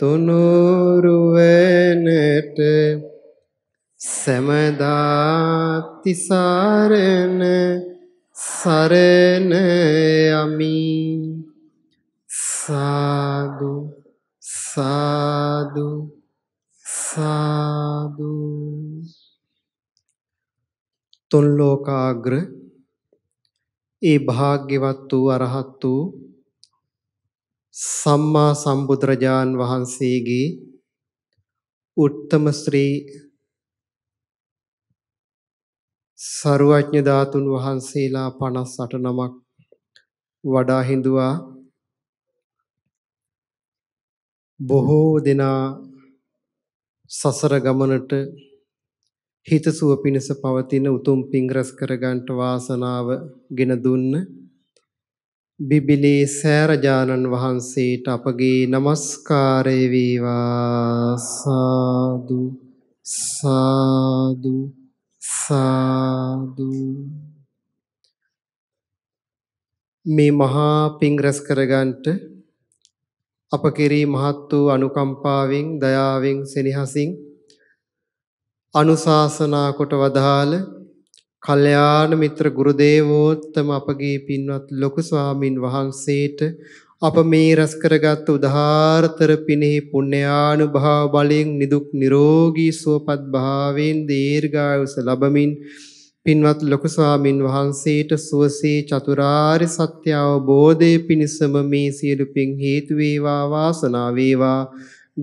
තුනුරුවනට සමදාතිසරණ සරණ යමි සාදු සාදු සාදු තුන් ලෝකාග්‍ර ඒ භාග්‍යවත් වූ අරහත් වූ සම්මා සම්බුදුරජාන් වහන්සේගේ උත්තම ශ්‍රී සරුවඥ ධාතුන් වහන්සේලා 58 නමක් වඩා හිඳුවා බොහෝ දෙනා සසර ගමනට හිතසුව පිණස පවතින උතුම් පිං රැස් කර ගන්නට වාසනාව ගෙන දුන්න බිබිලී සෑරජානන් වහන්සේට අපගේ নমස්කාරය වේවා සාදු සාදු සාදු මේ මහා පිං රැස් කරගන්නට අප කෙරෙහි මහත් වූ අනුකම්පාවෙන් දයාවෙන් සෙනෙහසින් අනුශාසනා කොට වදාළ කල්යාණ මිත්‍ර ගුරුදේවෝත්තම අපගේ පින්වත් ලොකු ස්වාමින් වහන්සේට අප මේ රස කරගත් උදාාරතර පිනෙහි පුණ්‍යානුභාව බලයෙන් නිදුක් නිරෝගී සුවපත් භාවයෙන් දීර්ඝායුෂ ලබමින් පින්වත් ලොකු ස්වාමින් වහන්සේට සුවසේ චතුරාර්ය සත්‍ය අවබෝධයේ පිණසම මේ සියලු පින් හේතු වේවා වාසනා වේවා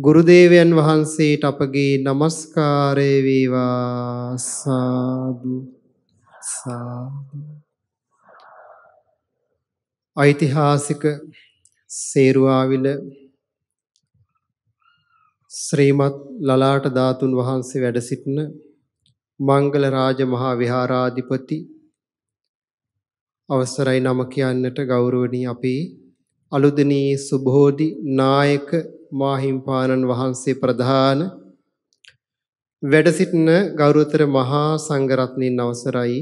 ගුරු දේවයන් වහන්සේට අපගේ নমස්කාරය වේවා සාදු ආරක්ෂා ඓතිහාසික සේරුවාවිල ශ්‍රීමත් ලලාට ධාතුන් වහන්සේ වැඩ සිටින මංගල රාජ මහා විහාරාධිපති අවසරයි නම කියන්නට ගෞරවණීය අපේ අලුදිනී සුභෝදි නායක මාහිම්පාණන් වහන්සේ ප්‍රධාන වැඩ සිටින ගෞරවතර මහා සංඝරත්නයන් අවසරයි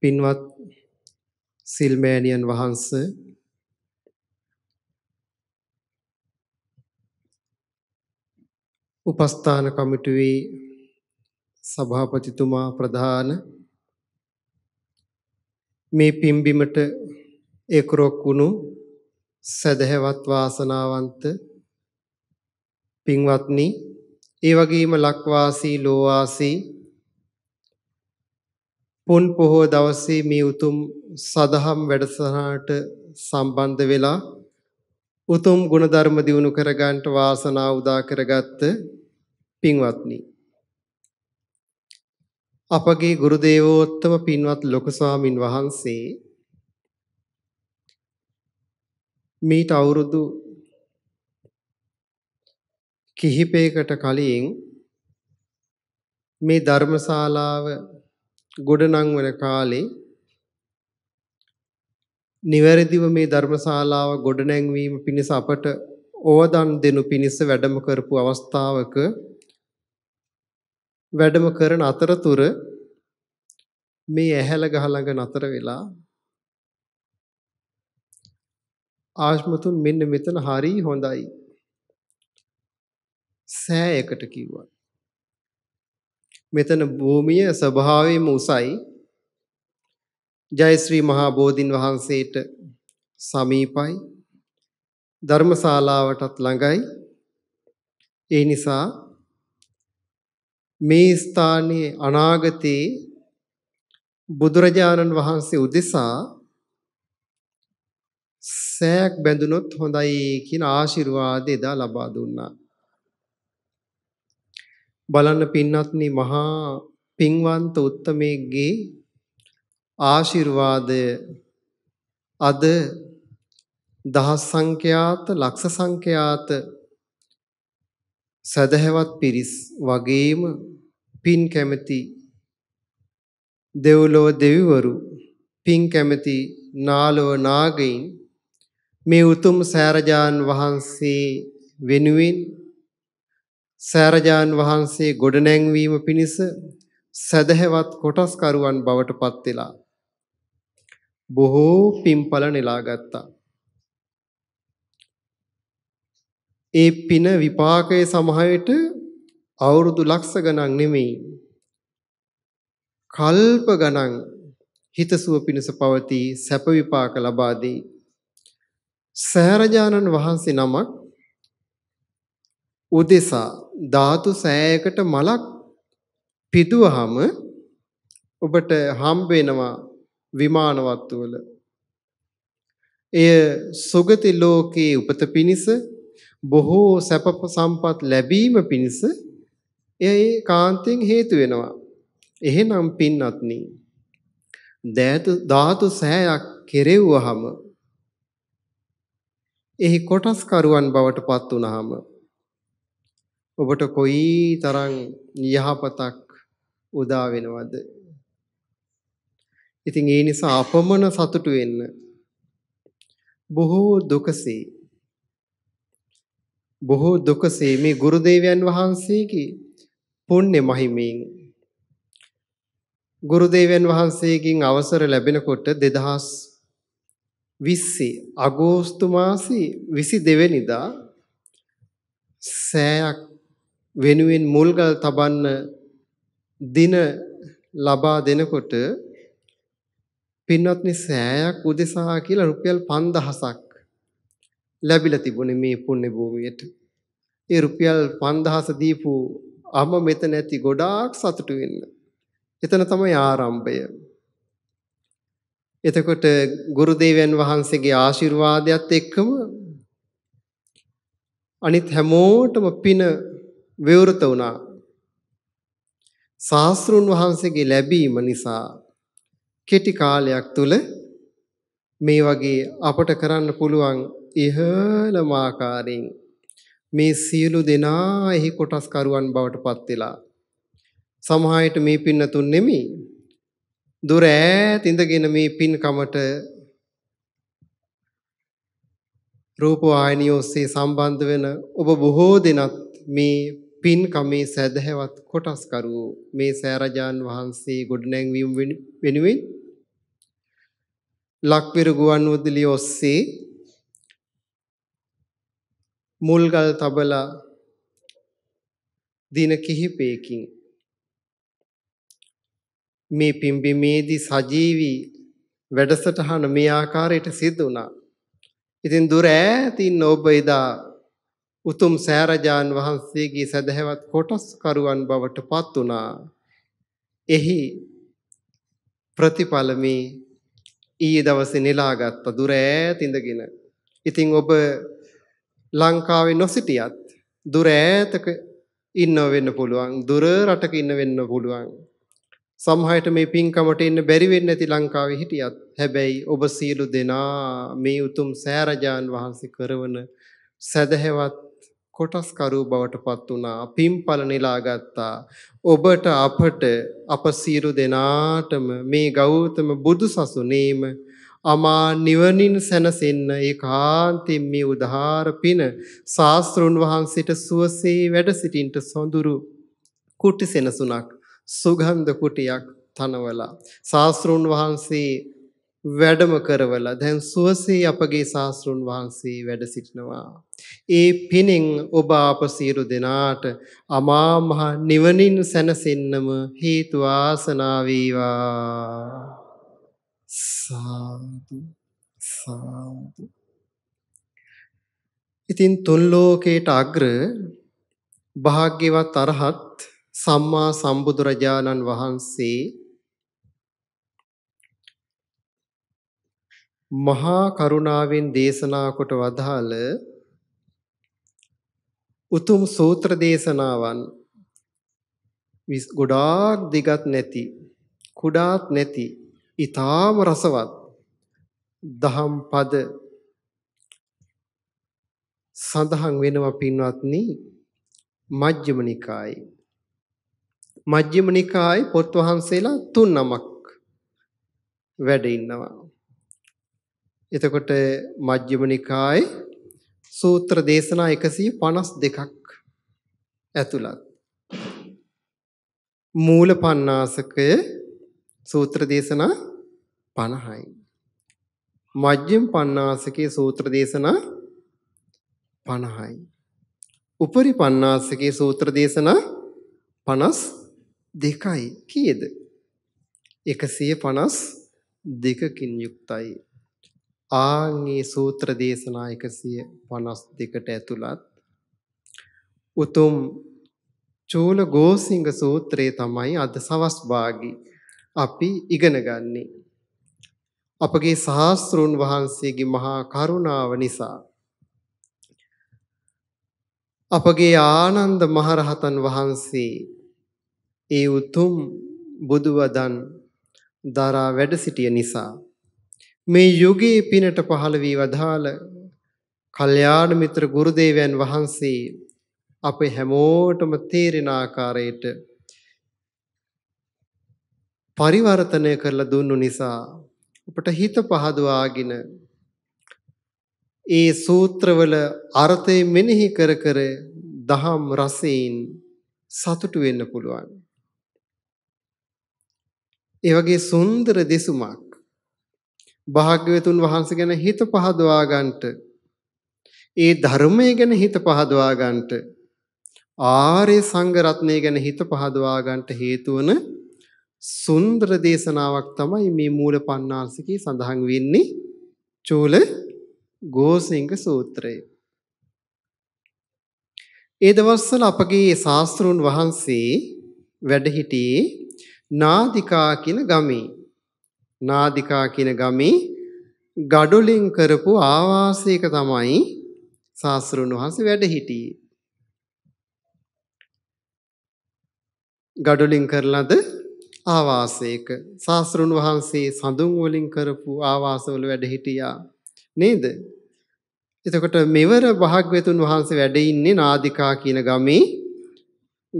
පින්වත් සිල්මෑණියන් වහන්ස උපස්ථාන කමිටුවේ සභාපතිතුමා ප්‍රධාන මේ පිම්බිමට එක්රොක් වුණු සදහැවත් වාසනාවන්ත පින්වත්නි ඒ වගේම ලක්වාසී ලෝවාසී පුන් පොහෝ දවසේ මේ උතුම් සදහම් වැඩසටහනට සම්බන්ධ වෙලා උතුම් ගුණධර්ම දිනු කරගන්නට වාසනාව උදා කරගත්ත පින්වත්නි අපගේ ගුරු දේවෝත්තම පින්වත් ලොකු ස්වාමින් වහන්සේ මේට අවුරුදු කිහිපයකට කලින් මේ ධර්මශාලාව ගොඩනංවන කාලේ නිවැරදිව මේ ධර්මශාලාව ගොඩනැංවීම පිණිස අපට ඕවදන් දෙනු පිණිස වැඩම කරපු අවස්ථාවක වැඩම කරන අතරතුර මේ ඇහැල ගහ ළඟ නතර වෙලා ආශ්මතුන් මෙන්න මෙතන හරි හොඳයි සෑයකට කිව්වා. මෙතන භූමිය ස්වභාවයෙන්ම උසයි. ජයශ්‍රී මහා බෝධින් වහන්සේට සමීපයි. ධර්මශාලාවටත් ළඟයි. ඒ නිසා මේ ස්ථානයේ අනාගතේ බුදුරජාණන් වහන්සේ උදෙසා සෑයක් බැඳුනොත් හොඳයි කියන ආශිර්වාදය දා ලබා දුන්නා. බලන්න පින්වත්නි මහා පින්වන්ත උත්තමේගේ ආශිර්වාදය අද දහස් සංඛ්‍යාත ලක්ෂ සංඛ්‍යාත සදහැවත් පිරිස් වගේම පින් කැමති දෙව්ලොව දෙවිවරු පින් කැමති නාලව නාගයින් මේ උතුම් සාරජාන් වහන්සේ වෙනුවෙන් සෑරජාන් වහන්සේ ගොඩනැංවීම පිණිස සදහැවත් කොටස්කරුවන් බවට පත් වෙලා බොහෝ පින්පල නෙලා ගත්තා. ඒ පින විපාකයේ සමහරට අවුරුදු ලක්ෂ ගණන් නෙමෙයි. කල්ප ගණන් හිතසුව පිණිස පවති සැප විපාක ලබා දෙයි. සෑරජානන් වහන්සේ නමක් උදෙසා ධාතු සෑයකට මලක් පිදුවහම ඔබට හම්බ වෙනවා විමාන වත්වල. එය සුගති ලෝකයේ උපත පිණිස බොහෝ සැප සම්පත් ලැබීම පිණිස එය කාන්තෙන් හේතු වෙනවා. එහෙනම් පින්වත්නි ධාතු සෑයක් කෙරෙව්වහම එහි කොටස්කරුවන් බවට පත් වුණාම ඔබට කොයි තරම් යහපතක් උදා වෙනවද ඉතින් ඒ නිසා අපමණ සතුටු වෙන්න බොහෝ දුකසේ බොහෝ දුකසේ මේ ගුරු දේවයන් වහන්සේගේ පුණ්‍ය මහිමෙන් ගුරු දේවයන් වහන්සේගෙන් අවසර ලැබෙනකොට 2020 අගෝස්තු මාසේ 22 වෙනිදා සෑයක් වෙනුවෙන් මුල්ගල් තබන්න දින ලබා දෙනකොට පින්වත්නි සෑයක් උදෙසා කියලා රුපියල් 5000ක් ලැබිලා තිබුණේ මේ පුණ්‍ය භූමියට. ඒ රුපියල් 5000 දීපු අම මෙතන ඇති ගොඩාක් සතුටු වෙන්න. එතන තමයි ආරම්භය. එතකොට ගුරු දේවයන් වහන්සේගේ ආශිර්වාදයත් එක්කම අනිත් හැමෝටම පින විවෘත වුණා. ශාස්ත්‍රුන් වහන්සේගේ ලැබීම නිසා කෙටි කාලයක් තුල මේ වගේ අපට කරන්න පුළුවන් ඉහළම ආකාරයෙන් මේ සියලු දෙනා එහි කොටස් කරුවන් බවට පත් වෙලා සමහරයට මේ පින්නතුන් නෙමි දුර ඈත ඉඳගෙන මේ පින්කමට රූප ආයනියෝස්සේ සම්බන්ධ වෙන ඔබ බොහෝ දෙනත් මේ පින්කමේ සදහැවත් කොටස්කරු මේ සෑරජාන් වහන්සේ ගොඩනැංවීම වෙනුවෙන් ලක්පිර ගුවන්විදුලිය ඔස්සේ මුල්ගල් තබලා දින කිහිපයකින් මේ පිම්බීමේදී සජීවී වැඩසටහන මේ ආකාරයට සිද්ධ වුණා. ඉතින් දුර ඈතින් ඔබ එදා උතුම් සෑරජාන් වහන්සේගේ සදහැවත් කොටස් කරුවන් බවට පත් වුණා. එහි ප්‍රතිඵල මේ ඊයේ දවසේ නෙලාගත් දුර ඈත ඉඳගෙන. ඉතින් ඔබ ලංකාවේ නොසිටියත් දුර ඈතක ඉන්න වෙන්න පුළුවන්. දුර රටක ඉන්න වෙන්න පුළුවන්. සමහරට මේ පින්කමට ඉන්න බැරි වෙන්නේ නැති ලංකාවේ හිටියත් හැබැයි ඔබ සියලු දෙනා මේ උතුම් සෑරජාන් වහන්සේ කරන සදහැවත් කොටස්කරු බවට පත් වුණා පිම්පල නෙලා ගත්තා ඔබට අපට අප සියලු දෙනාටම මේ ගෞතම බුදු සසුනේම අමා නිවනින් සැනසෙන්න ඒකාන්තයෙන් මේ උදාාර පින ශාස්ත්‍රුන් වහන්සේට සුවසේ වැඩ සිටින්ට සොඳුරු කුටි සෙනසුණක් සුගන්ධ කුටියක් තනවලා ශාස්ත්‍රුන් වහන්සේ වැඩම කරවලා දැන් සුවසේ අපගේ ශාස්ත්‍රුන් වහන්සේ වැඩ සිටිනවා. ඒ පිනෙන් ඔබ අප සියලු දෙනාට අමා මහ නිවනින් සැනසෙන්නම හේතු ආසනා වේවා. සාදු සාදු. ඉතින් තුන් ලෝකේට අග්‍ර භාග්‍යවත් අරහත් සම්මා සම්බුදුරජාණන් වහන්සේ මහා කරුණාවෙන් දේශනා කොට වදාළ උතුම් සූත්‍ර දේශනාවන් ගොඩාක් දිගත් නැති කුඩාත් නැති ඊ타ම රසවත් දහම් පද සඳහන් වෙනවා පින්වත්නි මජ්ක්‍ධිම නිකායේ මජ්ක්‍ධිම නිකායේ පොත් වහන්සේලා තුන් නමක් වැඩ ඉන්නවා එතකොට මජ්ක්‍ධිම නිකායේ සූත්‍ර දේශනා 152ක් ඇතුළත් මූල පණ්ණාසකය සූත්‍ර දේශනා 50යි. මජ්ජිම් පණ්ණාසකේ සූත්‍ර දේශනා 50යි. උපරි පණ්ණාසකේ සූත්‍ර දේශනා 52යි. කීයද? 152කින් යුක්තයි. ආන්ගේ සූත්‍ර දේශනා 152ට ඇතුළත් උතුම් චූල ගෝසිංග සූත්‍රය තමයි අද සවස් භාගී අපි ඉගෙන ගන්නේ. අපගේ සහස්ත්‍රුන් වහන්සේගේ මහා කරුණාව නිසා අපගේ ආනන්ද මහරහතන් වහන්සේ ඒ උතුම් බුදුවදන් දරා වැඩ සිටිය නිසා මේ යුගයේ පිනට පහළ වී වදාළ කල්යාණ මිත්‍ර ගුරුදේවයන් වහන්සේ අපේ හැමෝටම තේරෙන ආකාරයට පරිවර්තනය කරලා දුන්නු නිසා අපට හිත පහදවාගෙන ඒ සූත්‍රවල අර්ථය මෙනෙහි කර කර දහම් රසයෙන් සතුටු වෙන්න පුළුවන්. ඒ වගේ සුන්දර දෙසුමක් භාග්‍යවතුන් වහන්සේ ගැන හිත පහදවා ගන්නට ඒ ධර්මය ගැන හිත පහදවා ගන්නට ආර්ය සංඝ රත්නය ගැන හිත පහදවා ගන්නට හේතු වන සුන්දර දේශනාවක් තමයි මේ මූල පණ්ණාසිකේ සඳහන් වෙන්නේ චූල ගෝසිංග සූත්‍රය. ඒ දවස්වල අපගේ ශාස්ත්‍රුන් වහන්සේ වැඩ සිටියේ නාදිකා කියන ගමේ නාදිකා කියන ගමේ ගඩොලින් කරපු ආවාසයක තමයි ශාස්ත්‍රුන් වහන්සේ වැඩ හිටියේ. ගඩොලින් කරලද ආවාසයක ශාස්ත්‍රුන් වහන්සේ සඳුන් වලින් කරපු ආවාසවල වැඩ හිටියා නේද? එතකොට මෙවර භාග්‍යතුන් වහන්සේ වැඩ ඉන්නේ නාදිකා කියන ගමේ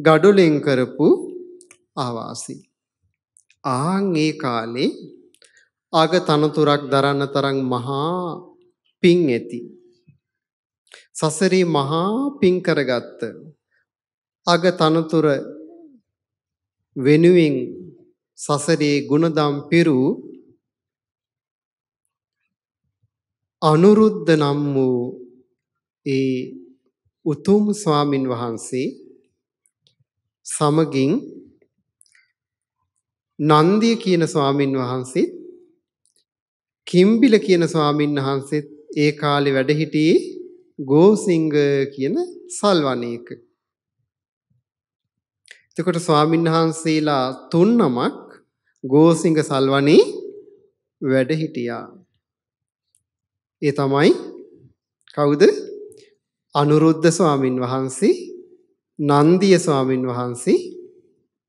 ගඩොලෙන් කරපු ආවාසී. ආන් ඒ කාලේ අග තනතුරක් දරන්න තරම් මහා පිං ඇති. සසරේ මහා පිං කරගත්ත අග තනතුර වෙනුවෙන් සසරේ ගුණදම් පිරූ අනුරුද්ධ නම් වූ ඒ උතුම් ස්වාමින් වහන්සේ සමගින් නන්දිය කියන ස්වාමින් වහන්සේත් කිම්බිල කියන ස්වාමීන් වහන්සේත් ඒ කාලේ වැඩ හිටියේ ගෝසිංග කියන සල්වණේක. එතකොට ස්වාමීන් වහන්සේලා තුන් නමක් ගෝසිංග සල්වණේ වැඩ හිටියා. ඒ තමයි කවුද? අනුරුද්ධ ස්වාමින් වහන්සේ, නන්දිය ස්වාමින් වහන්සේ,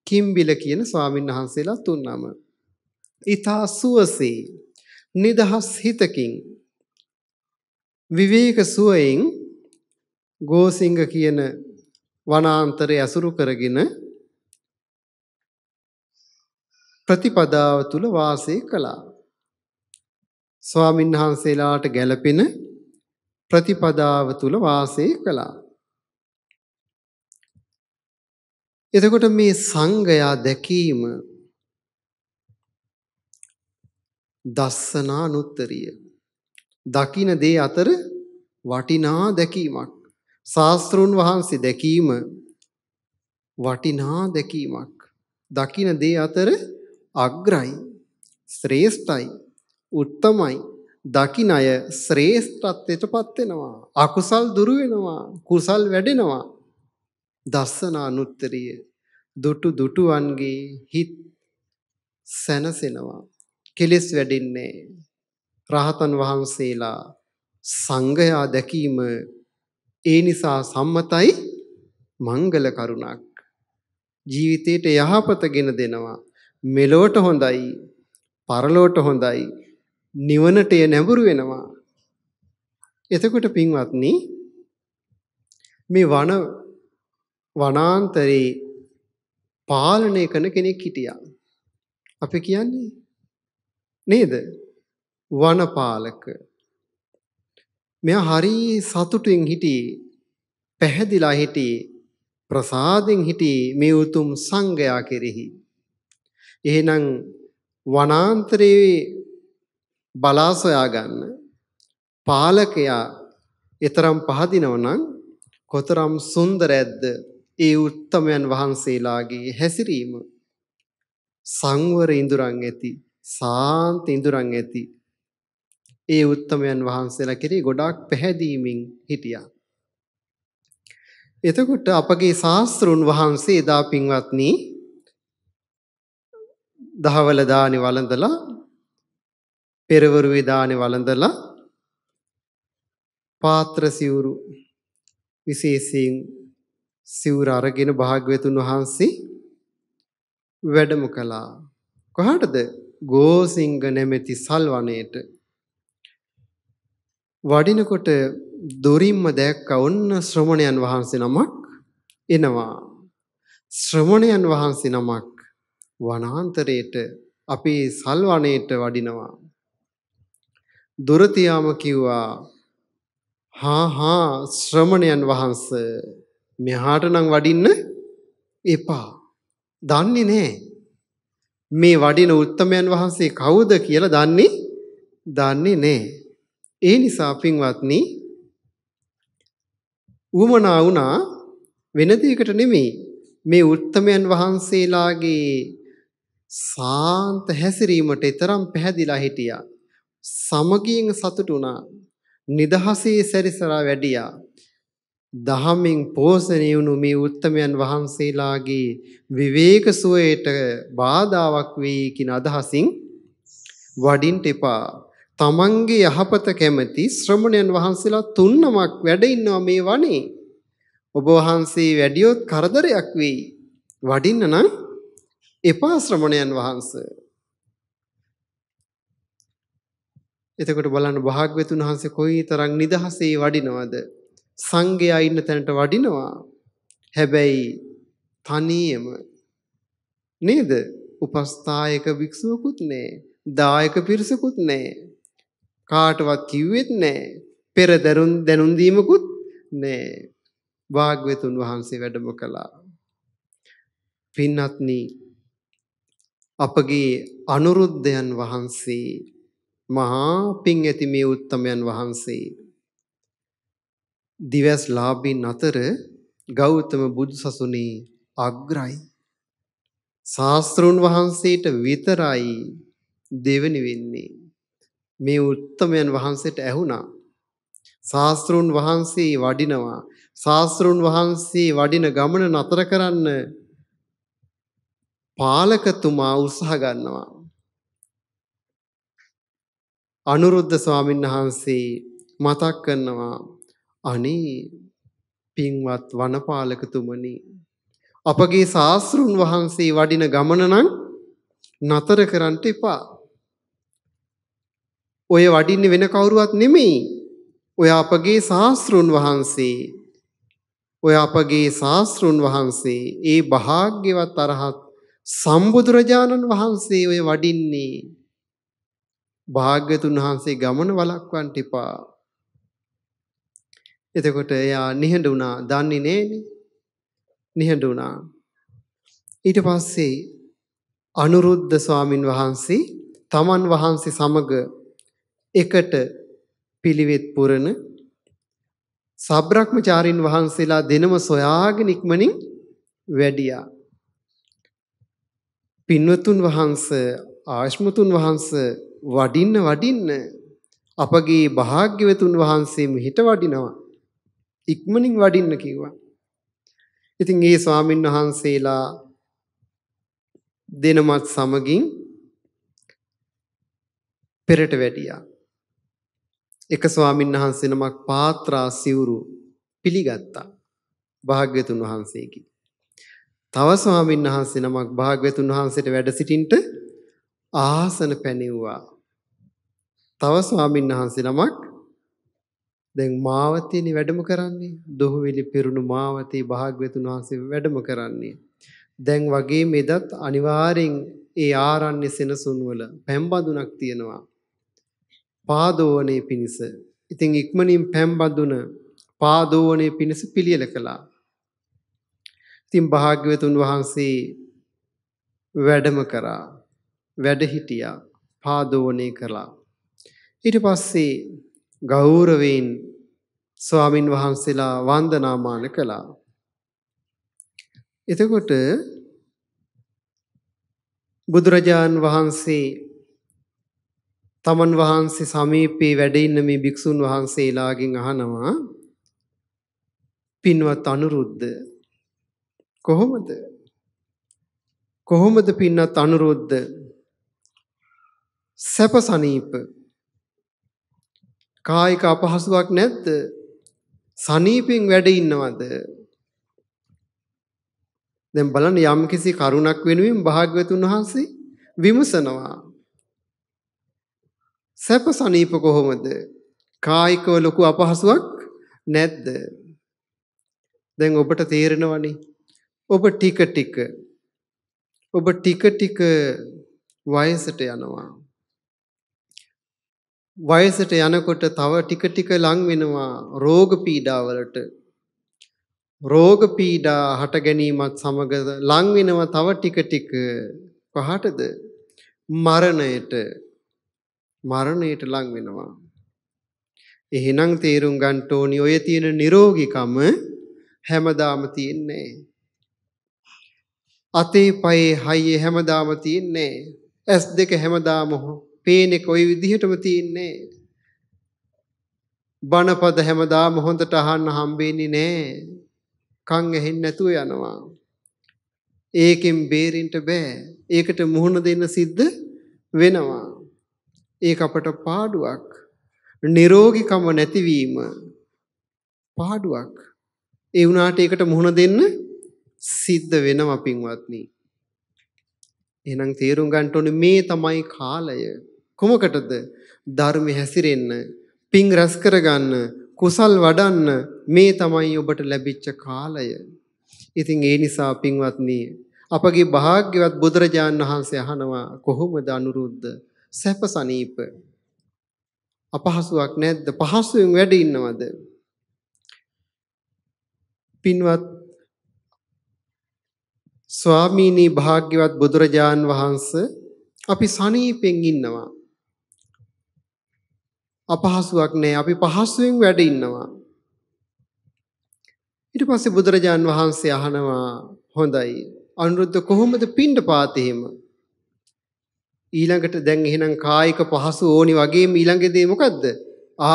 කිම්බිල කියන ස්වාමින් වහන්සේලා තුන් නම. ඊතා සුවසේ නිදහස් හිතකින් විවේක සුවයෙන් ගෝසිංග කියන වනාන්තරය ඇසුරු කරගෙන ප්‍රතිපදාව තුල වාසය කළා. ස්වාමීන් වහන්සේලාට ගැළපෙන ප්‍රතිපදාව තුල වාසය කළා. එතකොට මේ සංගයා දැකීම දස්සනානුත්තරිය. දකින දේ අතර වටිනා දැකීමක්. ශාස්ත්‍රුන් වහන්සේ දැකීම වටිනා දැකීමක්. දකින දේ අතර අග්‍රයි, ශ්‍රේෂ්ඨයි, උත්තමයි. දකින අය ශ්‍රේෂ්ඨත්වයටපත් වෙනවා. අකුසල් දුරු වෙනවා, කුසල් වැඩෙනවා. දස්සනානුත්තරිය. දුටු දුටුවන්ගේ හිත් සැනසෙනවා. කෙලෙස් වැඩින්නේ රහතන් වහන්සේලා සංඝයා දැකීම ඒ නිසා සම්මතයි මංගල කරුණක් ජීවිතයට යහපත ගෙන දෙනවා මෙලොවට හොඳයි පරලොවට හොඳයි නිවනට නැඹුරු වෙනවා එතකොට පින්වත්නි මේ වන වනාන්තරේ පාලනය කරන කෙනෙක් හිටියා අපි කියන්නේ නේද? වනපාලක. මෙයා හරි සතුටින් හිටියේ. පැහැදිලා හිටියේ. ප්‍රසාදෙන් හිටියේ මේ උතුම් සංඝයා කෙරෙහි. එහෙනම් වනාන්තරයේ බලා සොයා ගන්න පාලකයා ඊතරම් පහදිනව නම් කොතරම් සුන්දරැද්ද ඒ උත්තමයන් වහන්සේලාගේ හැසිරීම සංවර ඉඳුරන් ඇති සාන්ත ඉඳුරන් ඇති ඒ උත්තමයන් වහන්සේලා කෙරෙහි ගොඩාක් පැහැදීමින් හිටියා. එතකොට අපගේ ශාස්ත්‍රුන් වහන්සේ එදා පින්වත්නි දහවල දානි වළඳලා පෙරවරුවේ දානි වළඳලා පාත්‍ර සිවුරු විශේෂයෙන් සිවුර අරගෙන භාග්‍යවතුන් වහන්සේ වැඩම කළා. කොහාටද? ගෝසිංග නැමැති සල්වනයේට වඩිනකොට දුරින්ම දැක්ක ඔන්න ශ්‍රමණයන් වහන්සේ නමක් එනවා. ශ්‍රමණයන් වහන්සේ නමක් වනාන්තරයට අපේ සල්වනයේට වඩිනවා. දුරතියාම කිව්වා හා හා ශ්‍රමණයන් වහන්ස මෙහාට නම් වඩින්න එපා. දන්නේ නැහැ. මේ වඩින උත්තමයන් වහන්සේ කවුද කියලා දන්නේ දන්නේ නැහැ. ඒ නිසා පින්වත්නි උමනා වුණා වෙන දෙයකට නෙමෙයි මේ උත්තමයන් වහන්සේලාගේ සාන්ත හැසිරීමට තරම් පැහැදිලා හිටියා. සමගියෙන් සතුටු වුණා. නිදහසේ සැරිසරා වැඩියා. දහමින් පෝෂණය වුණු මේ උත්තමයන් වහන්සේලාගේ විවේක සුවයට බාධාවක් වෙයි කියන අදහසින් වඩින්ට එපා. තමන්ගේ යහපත කැමති ශ්‍රමණයන් වහන්සේලා තුන්නමක් වැඩ ඉන්නවා මේ වනේ. ඔබ වහන්සේ වැඩියොත් කරදරයක් වෙයි. වඩින්න නම් එපා ශ්‍රමණයන් වහන්සේ. එතකොට බලන්න භාග්‍යතුන් වහන්සේ කොයි තරම් නිදහසේ වඩිනවද සංඝයා ඉන්න තැනට වඩිනවා. හැබැයි තනියම නේද? උපස්ථායක වික්ෂුවකුත් නැහැ. දායක පිරිසකුත් නැහැ. කාටවත් කිව්වෙත් නැහැ. පෙර දරුන් දැනුම් දීමකුත් නැහැ. වාග්වතුන් වහන්සේ වැඩම කළා. පින්වත්නි අපගේ අනුරුද්ධයන් වහන්සේ මහා පින් ඇති මේ උත්තමයන් වහන්සේ දිවස් ලාභින් අතර ගෞතම බුදුසසුනේ අග්‍රයි. ශාස්ත්‍රුන් වහන්සේට විතරයි දෙවෙනි වෙන්නේ. මේ උත්තමයන් වහන්සේට ඇහුණා. ශාස්ත්‍රුන් වහන්සේ වඩිනවා. ශාස්ත්‍රුන් වහන්සේ වඩින ගමන නතර කරන්න පාලකතුමා උත්සාහ ගන්නවා. අනුරුද්ධ ස්වාමීන් වහන්සේ මතක් කරනවා අනේ පින්වත් වනපාලකතුමනි අපගේ ශාස්ත්‍රුන් වහන්සේ වඩින ගමන නම් නතර කරන්න එපා. ඔය වඩින්නේ වෙන කවුරුවත් නෙමෙයි. ඔය අපගේ ශාස්ත්‍රුන් වහන්සේ ඔය අපගේ ශාස්ත්‍රුන් වහන්සේ ඒ භාග්‍යවත් අරහත් සම්බුදුරජාණන් වහන්සේ ඔය වඩින්නේ භාග්‍යතුන් වහන්සේ ගමන වලක්වන්න එපා. එතකොට එයා නිහඬ වුණා දන්නේ නෑනේ. නිහඬ වුණා. ඊට පස්සේ අනුරුද්ධ ස්වාමින් වහන්සේ තමන් වහන්සේ සමග එකට පිළිවෙත් පුරන සබ්‍රක්‍මචාරින් වහන්සේලා දෙනම සොයාගෙන ඉක්මනින් වැඩියා. පින්වතුන් වහන්ස ආශ්මතුන් වහන්ස වඩින්න වඩින්න අපගේ භාග්‍යවතුන් වහන්සේ මිහිට වඩිනවා. ඉක්මනින් වඩින්න කිව්වා. ඉතින් ඒ ස්වාමීන් වහන්සේලා දෙනමත් සමගින් පෙරට වැඩියා. එක ස්වාමීන් වහන්සේ නමක් පාත්‍රා සිවුරු පිළිගත්තා. භාග්‍යතුන් වහන්සේකි. තව ස්වාමීන් වහන්සේ නමක් භාග්‍යතුන් වහන්සේට වැඩ සිටින්ට ආසන පැනෙව්වා. තව ස්වාමීන් වහන්සේ නමක් දැන් මාවතේනි වැඩම කරන්නේ. දොහුවිලි පිරුණු මාවතේ භාග්‍යතුන් වහන්සේ වැඩම කරන්නේ. දැන් වගේ මෙදත් අනිවාර්යෙන් ඒ ආරණ්‍ය සෙනසුන් වල පැම්බඳුනක් තියෙනවා. පාදෝවනේ පිණිස. ඉතින් ඉක්මනින් පැම්බඳුන පාදෝවනේ පිණිස පිළියෙල කළා. ඉතින් භාග්‍යවතුන් වහන්සේ වැඩම කරා. වැඩ හිටියා. පාදෝවනේ කළා. ඊට පස්සේ ගෞරවයෙන් ස්වාමින් වහන්සේලා වන්දනාමාන කළා. එතකොට බුදුරජාන් වහන්සේ තමන් වහන්සේ සමීපේ වැඩ ඉන්න මේ භික්ෂුන් වහන්සේලාගෙන් අහනවා පින්වත් අනුරුද්ධ කොහොමද කොහොමද පින්වත් අනුරුද්ධ සැප සනීප කායික අපහසුාවක් නැද්ද? සනීපෙන් වැඩ ඉන්නවද? දැන් බලන්න යම්කිසි කරුණක් වෙනුවෙන් භාග්‍යවතුන් වහන්සේ විමසනවා. සැප සනීප කොහොමද? කායිකව ලොකු අපහසුාවක් නැද්ද? දැන් ඔබට තේරෙනවනේ. ඔබ ටික ටික ඔබ ටික ටික වයසට යනවා. වයසට යනකොට තව ටික ටික ලං වෙනවා රෝග පීඩාවලට රෝග පීඩා හට ගැනීමත් සමග ලං වෙනවා තව ටික ටික කොහටද මරණයට මරණයට ලං වෙනවා එහෙනම් තේරුම් ගන්න ඕනි ඔය තියෙන නිරෝගිකම හැමදාම තියන්නේ අතේ පයේ හයියේ හැමදාම තියන්නේ ඇස් දෙක හැමදාම පේන්නේ කොයි විදිහටම තියෙන්නේ. බණපද හැමදාම හොඳට අහන්න හම්බෙන්නේ නැහැ. කන් ඇහෙන්නේ නැතුව යනවා. ඒකෙන් බේරෙන්න බෑ. ඒකට මුහුණ දෙන්න සිද්ධ වෙනවා. ඒක අපට පාඩුවක්. නිරෝගීකම නැතිවීම පාඩුවක්. ඒ වුණාට ඒකට මුහුණ දෙන්න සිද්ධ වෙනවා පින්වත්නි. එහෙනම් තේරුම් ගන්න ඕනේ මේ තමයි කාලය. කුමකටද? ධර්ම හැසිරෙන්න, පිං රැස් කරගන්න, කුසල් වඩන්න මේ තමයි ඔබට ලැබිච්ච කාලය. ඉතින් ඒ නිසා පින්වත්නි අපගේ භාග්‍යවත් බුදුරජාණන් වහන්සේ අහනවා කොහොමද අනුරුද්ධ සැප සනීප අපහසුාවක් නැද්ද පහසුවෙන් වැඩ ඉන්නවද පින්වත් ස්වාමීනි භාග්‍යවත් බුදුරජාන් වහන්ස අපි සනීපෙන් ඉන්නවා අපහසුයක් නෑ අපි පහසුවෙන් වැඩ ඉන්නවා. ඊට පස්සේ බුදුරජාන් වහන්සේ අහනවා හොඳයි අනුරුද්ධ කොහොමද පින්ඩ පාතේම ඊළඟට දැන් එහෙනම් කායික පහසු ඕනි වගේම ඊළඟදී මොකද්ද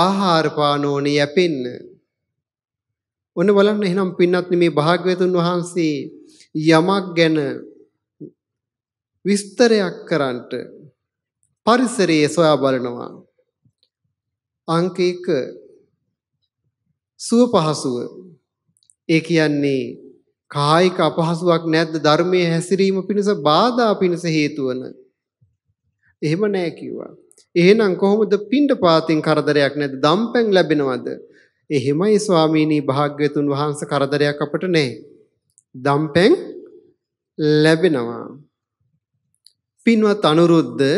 ආහාර පාන ඕනේ යැපෙන්න ඔන්න බලන්න එහෙනම් පින්නත් මේ භාග්‍යවතුන් වහන්සේ යමක් ගැන විස්තරයක් කරන්නට පරිසරයේ සොයා බලනවා අංක 1 සුව පහසුව ඒ කියන්නේ කායික අපහසුාවක් නැද්ද ධර්මයේ හැසිරීම පිණිස බාධා පිණිස හේතු වන එහෙම නැහැ කිව්වා එහෙනම් කොහොමද පින්ඩ පාතින් කරදරයක් නැද්ද දම්පැන් ලැබෙනවද එහෙමයි ස්වාමීනි භාග්‍යතුන් වහන්සේ කරදරයක් අපට නැහැ දම්පැන් ලැබෙනවා පින්වත් අනුරුද්ධ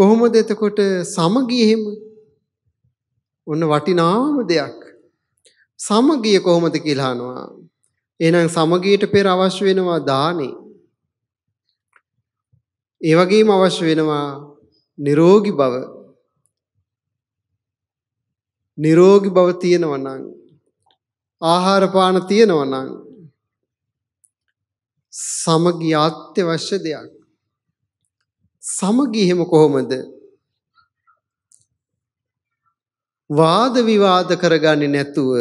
කොහොමද එතකොට සමගිය එහෙම ඔන්න වටිනාම දෙයක්. සමගිය කොහොමද කියලා අහනවා. එහෙනම් සමගියට පෙර අවශ්‍ය වෙනවා දානේ. ඒ වගේම අවශ්‍ය වෙනවා නිරෝගී බව. නිරෝගී බව තියෙනවා නම් ආහාර පාන තියෙනවා නම් සමගිය අත්‍යවශ්‍ය දෙයක්. සමගිය එහෙම කොහොමද? වාද විවාද කරගන්නේ නැතුව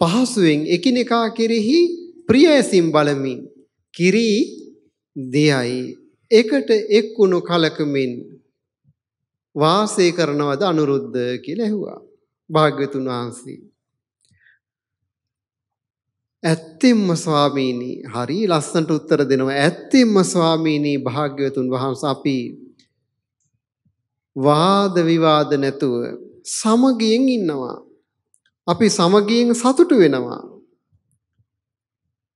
පහසුවෙන් එකිනෙකා කෙරෙහි ප්‍රියසින් බලමින් කිරි දෙයයි එකට එක්ුණු කලකමින් වාසය කරනවද අනුරුද්ධ කියලා ඇහුවා භාග්‍යතුන් වහන්සේ ඇත්තෙම්ම ස්වාමීනි හරි ලස්සනට උත්තර දෙනවා ඇත්තෙම්ම ස්වාමීනි භාග්‍යවතුන් වහන්සේ අපි වාද විවාද නැතුව සමගියෙන් ඉන්නවා. අපි සමගියෙන් සතුටු වෙනවා.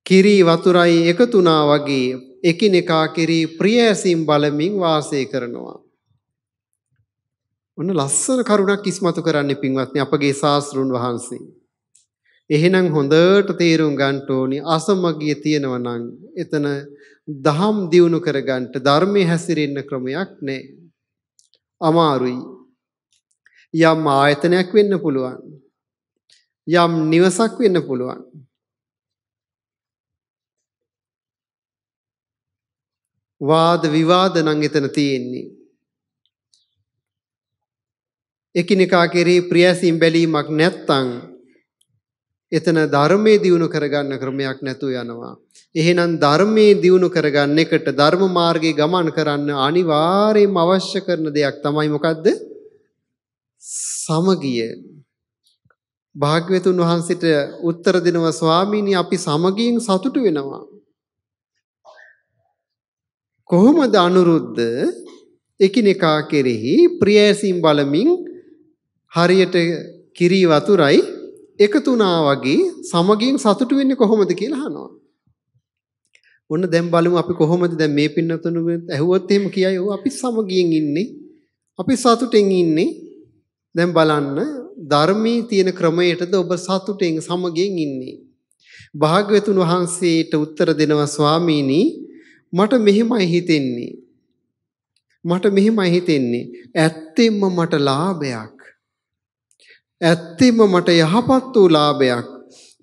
කිරි වතුරයි එකතුනා වගේ එකිනෙකා කිරි ප්‍රියැසින් බලමින් වාසය කරනවා. ඔන්න ලස්සන කරුණක් ඉස්මතු කරන්න පින්වත්නි අපගේ ශාස්ත්‍රුන් වහන්සේ. එහෙනම් හොඳට තේරුම් ගන්න ඕනි අසමගිය තියෙනවා නම් එතන දහම් දියුණු කරගන්න ධර්මයේ හැසිරෙන්න ක්‍රමයක් නැහැ. අමාරුයි. යම් ආයතනයක් වෙන්න පුළුවන්. යම් නිවසක් වෙන්න පුළුවන්. වාද විවාද නම් එතන තියෙන්නේ. එකිනෙකා කෙරෙහි ප්‍රියසින් බැලීමක් නැත්තම් එතන ධර්මයේ දියුණු කරගන්න ක්‍රමයක් නැතු යනවා. එහෙනම් ධර්මයේ දියුණු කරගන්න එකට ධර්ම මාර්ගේ ගමන් කරන්න අනිවාර්යයෙන්ම අවශ්‍ය කරන දෙයක් තමයි මොකද්ද? සමගිය භාග්‍යවතුන් වහන්සේට උත්තර දෙනවා ස්වාමීනි අපි සමගියෙන් සතුටු වෙනවා කොහොමද අනුරුද්ධ එකිනෙකා කෙරෙහි ප්‍රියසින් බලමින් හරියට කිරි වතුරයි එකතු වුණා වගේ සමගියෙන් සතුටු වෙන්නේ කොහොමද කියලා අහනවා ඔන්න දැන් බලමු අපි කොහොමද දැන් මේ පින්නතුණු ඇහුවොත් එහෙම කියයි ඔව් අපි සමගියෙන් ඉන්නේ අපි සතුටෙන් ඉන්නේ දැන් බලන්න ධර්මයේ තියෙන ක්‍රමයටද ඔබ සතුටෙන් සමගින් ඉන්නේ. භාග්‍යවතුන් වහන්සේට උත්තර දෙනවා ස්වාමීනි මට මෙහෙමයි හිතෙන්නේ. මට මෙහෙමයි හිතෙන්නේ. ඇත්තෙන්ම මට ලාභයක්. ඇත්තෙන්ම මට යහපත් වූ ලාභයක්.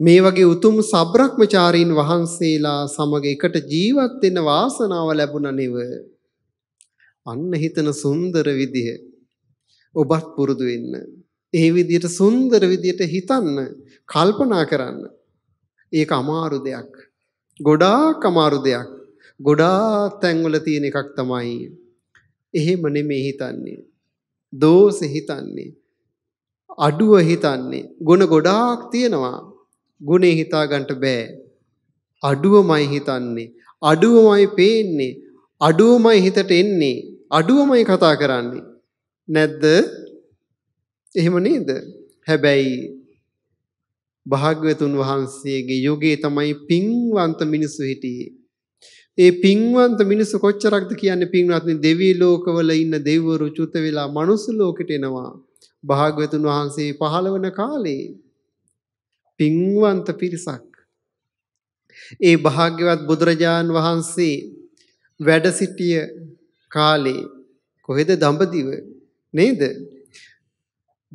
මේ වගේ උතුම් සබ්‍රක්‍මචාරීන් වහන්සේලා සමග එකට ජීවත් වෙන වාසනාව ලැබුණා නෙව. අන්න හිතන සුන්දර විදිහ ඔබත් පුරුදු වෙන්න. ඒ විදිහට සුන්දර විදිහට හිතන්න, කල්පනා කරන්න. ඒක අමාරු දෙයක්. ගොඩාක් අමාරු දෙයක්. ගොඩාක් තැන්වල තියෙන එකක් තමයි. එහෙම නෙමෙයි හිතන්නේ. දෝෂ හිතන්නේ. අඩුව හිතන්නේ. ಗುಣ ගොඩාක් තියෙනවා. ගුණේ හිතා ගන්න බෑ. අඩුවමයි හිතන්නේ. අඩුවමයි පේන්නේ. අඩුවමයි හිතට එන්නේ. අඩුවමයි කතා කරන්නේ. නැද්ද? එහෙම නේද? හැබැයි භාග්‍යතුන් වහන්සේගේ යුගයේ තමයි පින්වන්ත මිනිස්සු හිටියේ. ඒ පින්වන්ත මිනිස්සු කොච්චරක්ද කියන්නේ පින්වත්නි දෙවි ලෝකවල ඉන්න දෙවිවරු චුත වෙලා මනුස්ස ලෝකෙට එනවා. භාග්‍යතුන් වහන්සේ පහළවන කාලේ පින්වන්ත පිරිසක්. ඒ භාග්‍යවත් බුදුරජාන් වහන්සේ වැඩ සිටිය කාලේ කොහෙද දඹදිව නේද?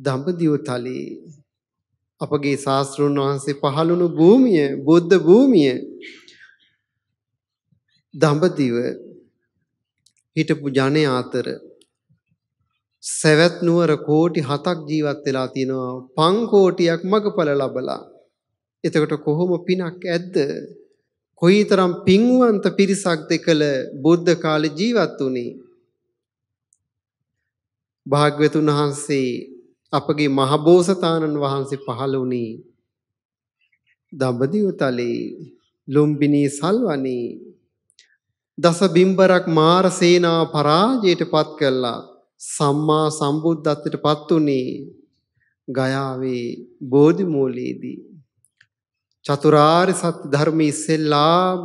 දඹදිව තලයේ අපගේ ශාස්ත්‍රුන් වහන්සේ පහළුණු භූමිය බුද්ධ භූමිය දඹදිව හිටපු ජනය අතර සැවැත් නුවර කෝටි 7ක් ජීවත් වෙලා තිනවා පන් කෝටියක් මගපල ලබලා එතකොට කොහොම පිනක් ඇද්ද කොයිතරම් පින්වන්ත පිරිසක්ද කළ බුද්ධ කාලේ ජීවත් වුණේ භාග්‍යතුන් වහන්සේ අපගේ මහබෝසතාණන් වහන්සේ පහළ වුණේ දඹදිවතලේ ලුම්බිනී සල්වනේ දස බිම්බරක් මාර සේනා පරාජයටපත් කළා සම්මා සම්බුද්ධත්වයටපත් උනේ ගයාවේ බෝධි මූලයේදී චතුරාර්ය සත්‍ය ධර්මයේ ඉස්සෙල්ලාම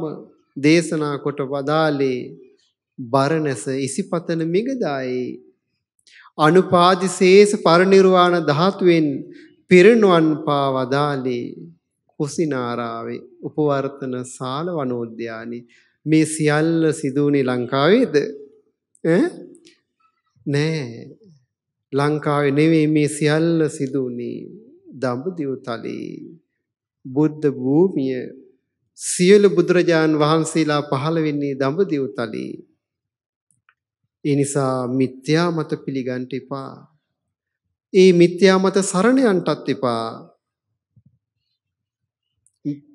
දේශනා කොට වදාලේ බරණැස ඉසිපතන මිගදායේ අනුපාදිශේෂ පරිනිර්වාණ ධාතුවෙන් පිරිනුවන් පා වදාලේ කුසිනාරාවේ උපවර්තන සාල වනෝද්‍යානයේ මේ සියල්ල සිදුවුනේ ලංකාවේද ඈ නෑ ලංකාවේ නෙවෙයි මේ සියල්ල සිදුවුනේ දඹදිව තලයේ බුද්ධ භූමිය සියලු බුදුරජාන් වහන්සේලා පහළ වෙන්නේ දඹදිව තලයේ ඒ නිසා මිත්‍යා මත පිළිගන්න එපා. ඒ මිත්‍යා මත සරණ යන්නටත් එපා.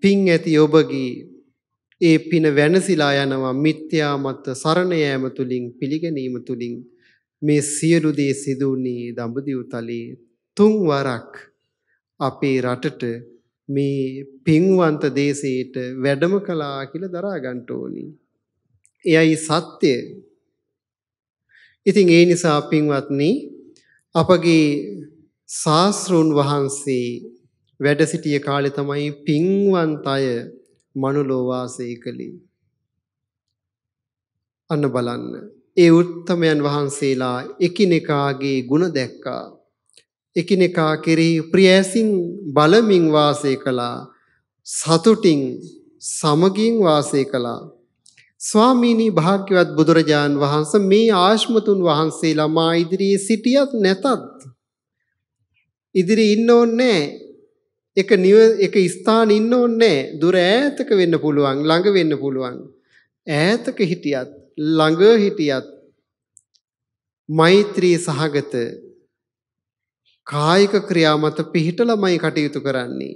පිං ඇති ඔබගේ ඒ පින වෙනසිලා යනවා මිත්‍යා මත සරණ යෑම තුලින් පිළිගැනීම තුලින් මේ සියලු දේ සිදුුනේ දඹදිව තලයේ තුන් වරක් අපේ රටට මේ පින්වන්ත දේශයට වැඩම කළා කියලා දරා ගන්න ඕනි. එයයි සත්‍යය. ඉතින් ඒ නිසා පින්වත්නි අපගේ ශාස්ත්‍රුන් වහන්සේ වැඩ සිටිය කාලේ තමයි පින්වන්ත අය මනුලෝ වාසය කළේ. අන්න බලන්න. ඒ උත්තමයන් වහන්සේලා එකිනෙකාගේ ගුණ දැක්කා. එකිනෙකා කෙරෙහි ප්‍රියසින් බලමින් වාසය කළා. සතුටින් සමගින් වාසය කළා. ස්වාමීනී භාග්‍යවත් බුදුරජාන් වහන්ස මේ ආශ්මතුන් වහන්සේලා මා ඉදිරියේ සිටියත් නැතත් ඉදිරි ඉන්න ඕනේ එක නිව එක ස්ථාන ඉන්න ඕනේ දුර ඈතක වෙන්න පුළුවන් ළඟ වෙන්න පුළුවන් ඈතක හිටියත් ළඟ හිටියත් මෛත්‍රී සහගත කායික ක්‍රියා මත පිහිටලමයි කටයුතු කරන්නේ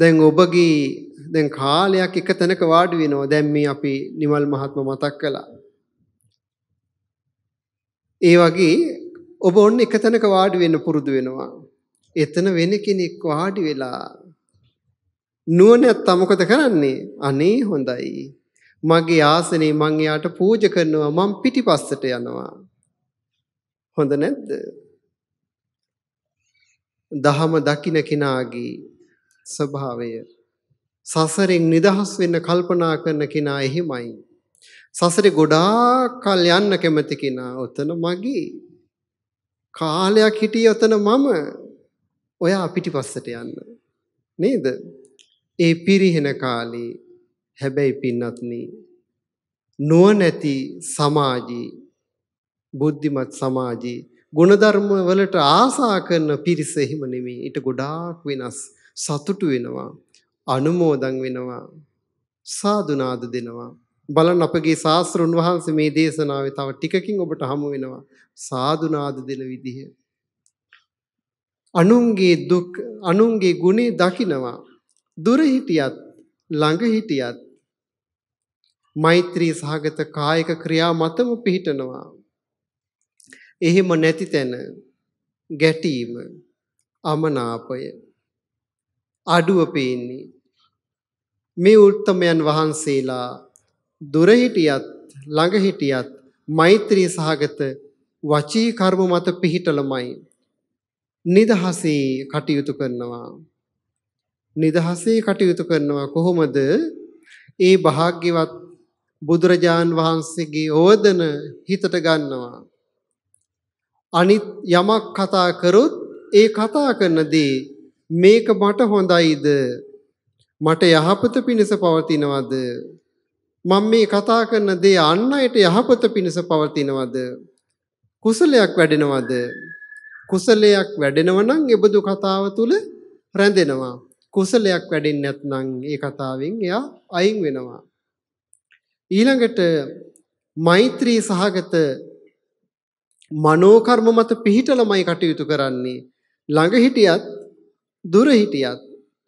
දැන් ඔබගේ දැන් කාලයක් එක තැනක වාඩි වෙනවා. දැන් මේ අපි නිමල් මහත්ම මතක් කළා. ඒ වගේ ඔබ ඔන්න එක තැනක වාඩි වෙන්න පුරුදු වෙනවා. එතන වෙන කෙනෙක් වාඩි වෙලා නුවණැත්තා මොකද කරන්නේ? අනේ හොඳයි. මගේ ආසනේ මං එයාට පූජ කරනවා මං පිටිපස්සට යනවා. හොඳ නැද්ද? දහම දකින්න කෙනාගේ ස්වභාවය සසරෙන් නිදහස් වෙන්න කල්පනා කරන කෙනා එහෙමයි. සසරේ ගොඩාක් කල් යන්න කැමති කෙනා ඔතන මගේ. කාලයක් හිටියේ ඔතන මම. ඔයා පිටිපස්සට යන්න. නේද? ඒ පිරිහෙන කාලේ හැබැයි පින්නත්නි නුවණැති සමාජී බුද්ධිමත් සමාජී ගුණධර්ම වලට ආසා කරන පිරිස එහෙම නෙමෙයි. ඊට ගොඩාක් වෙනස් සතුටු වෙනවා. අනුමෝදන් වෙනවා සාදුනාද දෙනවා බලන්න අපගේ ශාස්ත්‍රුන් වහන්සේ මේ දේශනාවේ තව ටිකකින් ඔබට හමු වෙනවා සාදුනාද දෙන විදිහ අනුන්ගේ දුක් අනුන්ගේ ගුණේ දකිනවා දුර හිටියත් ළඟ හිටියත් මෛත්‍රී සහගත කායික ක්‍රියා මතම පිහිටනවා එහෙම නැති තැන ගැටීම අමනාපය අඩුව පේන්නේ. මේ උත්තමයන් වහන්සේලා දුර හිටියත් ළඟ හිටියත් මෛත්‍රී සහගත වචී කර්ම මත පිහිටලමයි නිදහසේ කටයුතු කරනවා. නිදහසේ කටයුතු කරනවා කොහොමද? ඒ භාග්‍යවත් බුදුරජාන් වහන්සේගේ ඕදන හිතට ගන්නවා. අනිත් යමක් කතා කරොත් ඒ කතා කරන දේ මේක මට හොඳයිද? මට යහපත පිණිස පවතිනවද? මම මේ කතා කරන දේ අන් අයට යහපත පිණිස පවතිනවද? කුසලයක් වැඩෙනවද? කුසලයක් වැඩෙනව නම් ඒබඳු කතාව තුල රැඳෙනවා. කුසලයක් වැඩෙන්නේ නැත්නම් ඒ කතාවෙන් එයා අයින් වෙනවා. ඊළඟට මෛත්‍රී සහගත මනෝකර්ම මත පිහිටලමයි කටයුතු කරන්නේ. ළඟ හිටියත් දුර හිටියත්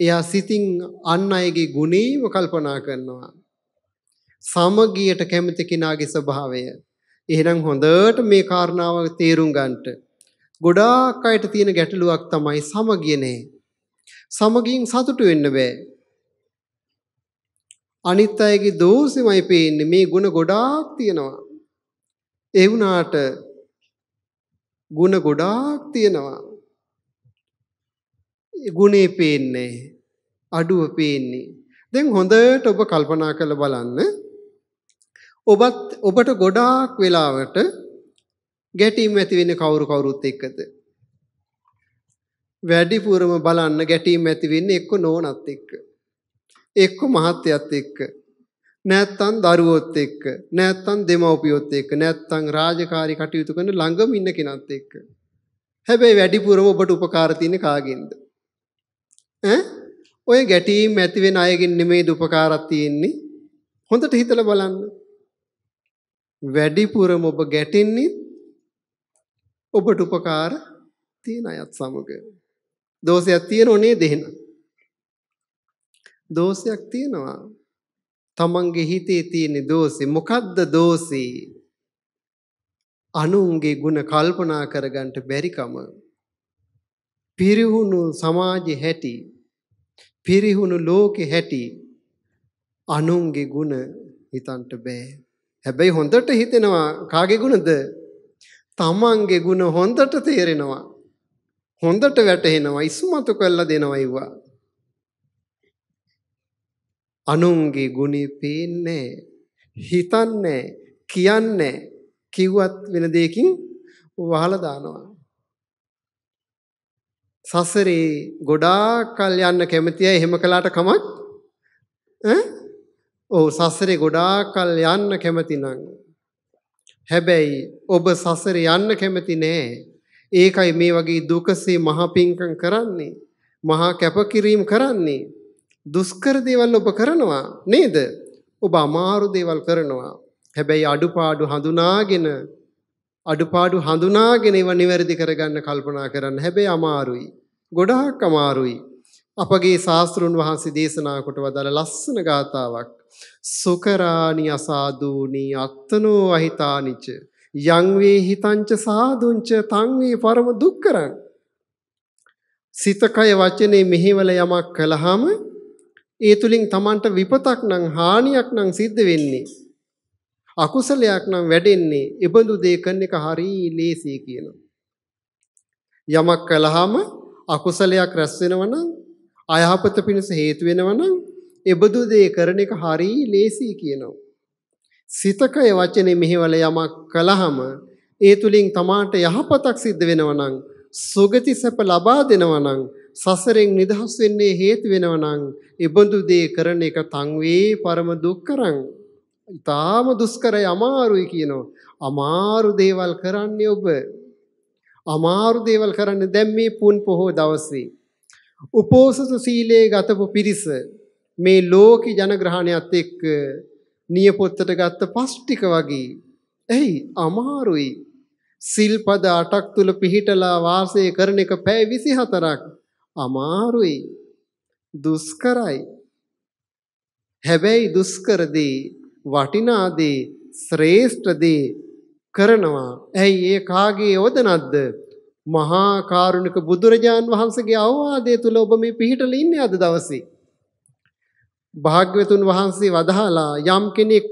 එයා සිතින් අන් අයගේ ගුණේව කල්පනා කරනවා. සමගියට කැමති කෙනාගේ ස්වභාවය. එහෙනම් හොඳට මේ කාරණාව තේරුම් ගන්නට. ගොඩාක් අයට තියෙන ගැටලුවක් තමයි සමගිය නැහැ. සමගියෙන් සතුටු වෙන්න බෑ. අනිත් අයගේ දෝෂෙමයි පේන්නේ. මේ ಗುಣ ගොඩාක් තියෙනවා. ඒ වුණාට ಗುಣ ගොඩාක් තියෙනවා. ගුණේ පේන්නේ අඩුව පේන්නේ. දැන් හොඳට ඔබ කල්පනා කරලා බලන්න. ඔබත් ඔබට ගොඩාක් වෙලාවට ගැටීම් ඇති වෙන්නේ කවුරු කවුරුත් එක්කද? වැඩිපුරම බලන්න ගැටීම් ඇති වෙන්නේ එක්ක නෝනත් එක්ක. එක්ක මහත්යත් එක්ක. නැත්තම් දරුවොත් එක්ක. නැත්තම් දෙමව්පියොත් එක්ක. නැත්තම් රාජකාරී කටයුතු කරන ළඟම ඉන්න කෙනත් එක්ක. හැබැයි වැඩිපුරම ඔබට උපකාර තියෙන්නේ කාගෙන්ද? ඔය ගැටීම් ඇති වෙන අයගෙන් නෙමෙයි දුපකාරක් තියෙන්නේ. හොඳට හිතලා බලන්න. වැඩිපුරම ඔබ ගැටෙන්නේ ඔබට උපකාර තියෙන අයත් සමග. දෝෂයක් තියෙනව නේද එහෙනම්? දෝෂයක් තියෙනවා. තමන්ගේ හිතේ තියෙන දෝෂේ මොකද්ද දෝෂේ? අනුන්ගේ ಗುಣ කල්පනා කරගන්න බැරිකම. පිරිහුණු සමාජෙ හැටි පිරිහුණු ලෝකෙ හැටි අනුන්ගේ ಗುಣ හිතන්ට බෑ. හැබැයි හොඳට හිතෙනවා කාගේ ಗುಣද? තමන්ගේ ಗುಣ හොඳට තේරෙනවා. හොඳට වැටහෙනවා ඉස්මතු කරලා දෙනවා ඉවා. අනුන්ගේ ගුණේ පේන්නේ හිතන්නේ කියන්නේ කිව්වත් වෙන දෙයකින් වහලා දානවා. සසරේ ගොඩාක් කල් යන්න කැමති අය එහෙම කළාට කමක් ඈ ඔව් සසරේ ගොඩාක් කල් යන්න කැමති නම් හැබැයි ඔබ සසරේ යන්න කැමති නෑ ඒකයි මේ වගේ දුකසේ මහා පිංකම් කරන්නේ මහා කැපකිරීම කරන්නේ දුෂ්කර දේවල් ඔබ කරනවා නේද ඔබ අමාරු දේවල් කරනවා හැබැයි අඩුපාඩු හඳුනාගෙන අඩුපාඩු හඳුනාගෙන ඒවා නිවැරදි කරගන්න කල්පනා කරන්න. හැබැයි අමාරුයි. ගොඩාක් අමාරුයි. අපගේ ශාස්ත්‍රුන් වහන්සේ දේශනා කොට වදාළ ලස්සන ගාතාවක්. සුකරාණි අසාදූනි අත්තනෝ අහිතානිච යං වේ හිතංච සාදුංච තං වේ පරම දුක්කරං සිත කය වචනේ මෙහෙවල යමක් කළාම ඒ තුලින් Tamanට විපතක් නම් හානියක් නම් සිද්ධ වෙන්නේ අකුසලයක් නම් වැඩෙන්නේ එබඳු දේ කරන එක හරි ලේසි කියනවා. යමක් කළාම අකුසලයක් රැස් වෙනවනම් අයහපත පිණිස හේතු වෙනවනම් එබඳු දේ කරන එක හරි ලේසි කියනවා. සිතකය වචනේ මෙහිවල යමක් කළාම ඒ තුලින් තමාට යහපතක් සිද්ධ වෙනවනම් සුගති සැප ලබා දෙනවනම් සසරෙන් නිදහස් වෙන්නේ හේතු වෙනවනම් ඉබඳු දේ කරන එක තං වේ පරම දුක්කරං ඊටාම දුෂ්කරයි අමාරුයි කියනවා. අමාරු දේවල් කරන්නේ ඔබ. අමාරු දේවල් කරන්නේ දැන් මේ පුන් පොහෝ දවසේ. උපෝසත සීලයේ ගතපු පිරිස මේ ලෝක ජනග්‍රහණයත් එක්ක නියපොත්තට ගත්ත පස්ටික වගේ. එයි අමාරුයි. සිල්පද 8ක් තුල පිහිටලා වාසය කරන එක පැය 24ක් අමාරුයි. දුෂ්කරයි. හැබැයි දුෂ්කරදී වටිනා දේ ශ්‍රේෂ්ඨ දේ කරනවා. ඇයි ඒ කාගේ යොදනක්ද? මහා කාරුණික බුදුරජාන් වහන්සේගේ අවවාදය තුල ඔබ මේ පිහිටලා ඉන්නේ අද දවසේ. භාග්‍යවතුන් වහන්සේ වදහලා යම් කෙනෙක්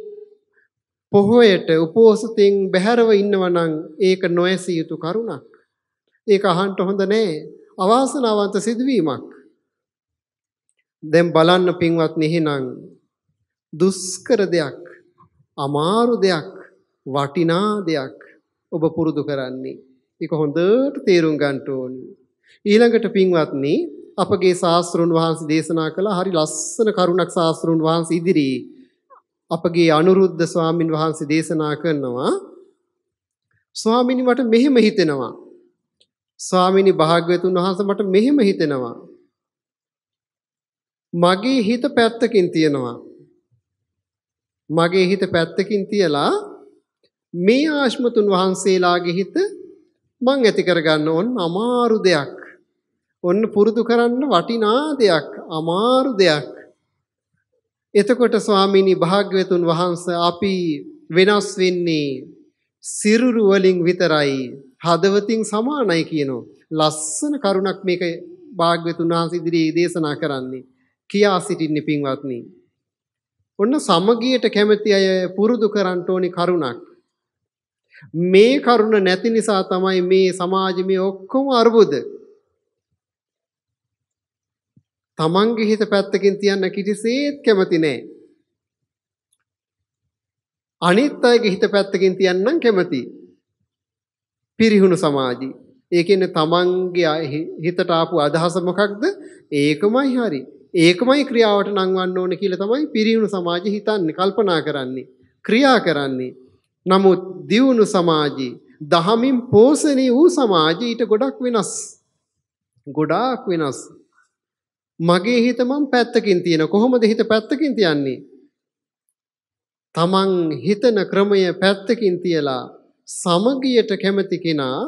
පොහොයට උපෝසතෙන් බැහැරව ඉන්නවා නම් ඒක නොඇසිය යුතු කරුණක්. ඒක අහන්න හොඳ නෑ. අවාසනාවන්ත සිදුවීමක්. දැන් බලන්න පින්වත්නි එහෙනම් දුෂ්කර දෙයක් අමාරු දෙයක් වටිනා දෙයක් ඔබ පුරුදු කරන්නේ. ඒක හොඳට තේරුම් ගන්න ඕනි. ඊළඟට පින්වත්නි අපගේ ශාස්ත්‍රුන් වහන්සේ දේශනා කළ හරි ලස්සන කරුණක් ශාස්ත්‍රුන් වහන්සේ ඉදිරියේ අපගේ අනුරුද්ධ ස්වාමින් වහන්සේ දේශනා කරනවා ස්වාමිනී මට මෙහෙම හිතෙනවා ස්වාමිනී භාග්‍යවතුන් වහන්සේ මට මෙහෙම හිතෙනවා මගේ හිත පැත්තකින් තියෙනවා මගේ හිත පැත්තකින් තියලා මේ ආශ්මතුන් වහන්සේලාගේ හිත මං ඇති කරගන්න ඕන අමාරු දෙයක්. ඔන්න පුරුදු කරන්න වටිනා දෙයක්, අමාරු දෙයක්. එතකොට ස්වාමීනි භාග්‍යවතුන් වහන්සේ අපි වෙනස් වෙන්නේ සිරුරු වලින් විතරයි හදවතින් සමානයි කියනවා. ලස්සන කරුණක් මේක භාග්‍යවතුන් වහන්සේ ඉදිරියේ දේශනා කරන්නේ. කියා සිටින්නේ පින්වත්නි. ඔන්න සමගියට කැමති අය පුරුදු කරන්න ඕනි කරුණක්. මේ කරුණ නැති නිසා තමයි මේ සමාජයේ ඔක්කොම අර්බුද. තමන්ගේ හිත පැත්තකින් තියන්න කිසිසේත් කැමති නෑ. අනිත් අයගේ හිත පැත්තකින් තියන්නම් කැමති. පිරිහුණු සමාජي. ඒ කියන්නේ තමන්ගේ හිතට ආපු අදහස මොකක්ද? ඒකමයි හරියි. ඒකමයි ක්‍රියාවට නංවන්න ඕන කියලා තමයි පිරියුණු සමාජය හිතන්නේ කල්පනා කරන්නේ ක්‍රියා කරන්නේ. නමුත් දියුණු සමාජي දහමින් පෝෂණය වූ සමාජය ඊට ගොඩක් වෙනස්. ගොඩාක් වෙනස්. මගේ හිත මම පැත්තකින් තියෙන කොහොමද හිත පැත්තකින් තියන්නේ? තමන් හිතන ක්‍රමය පැත්තකින් තියලා සමගියට කැමති කෙනා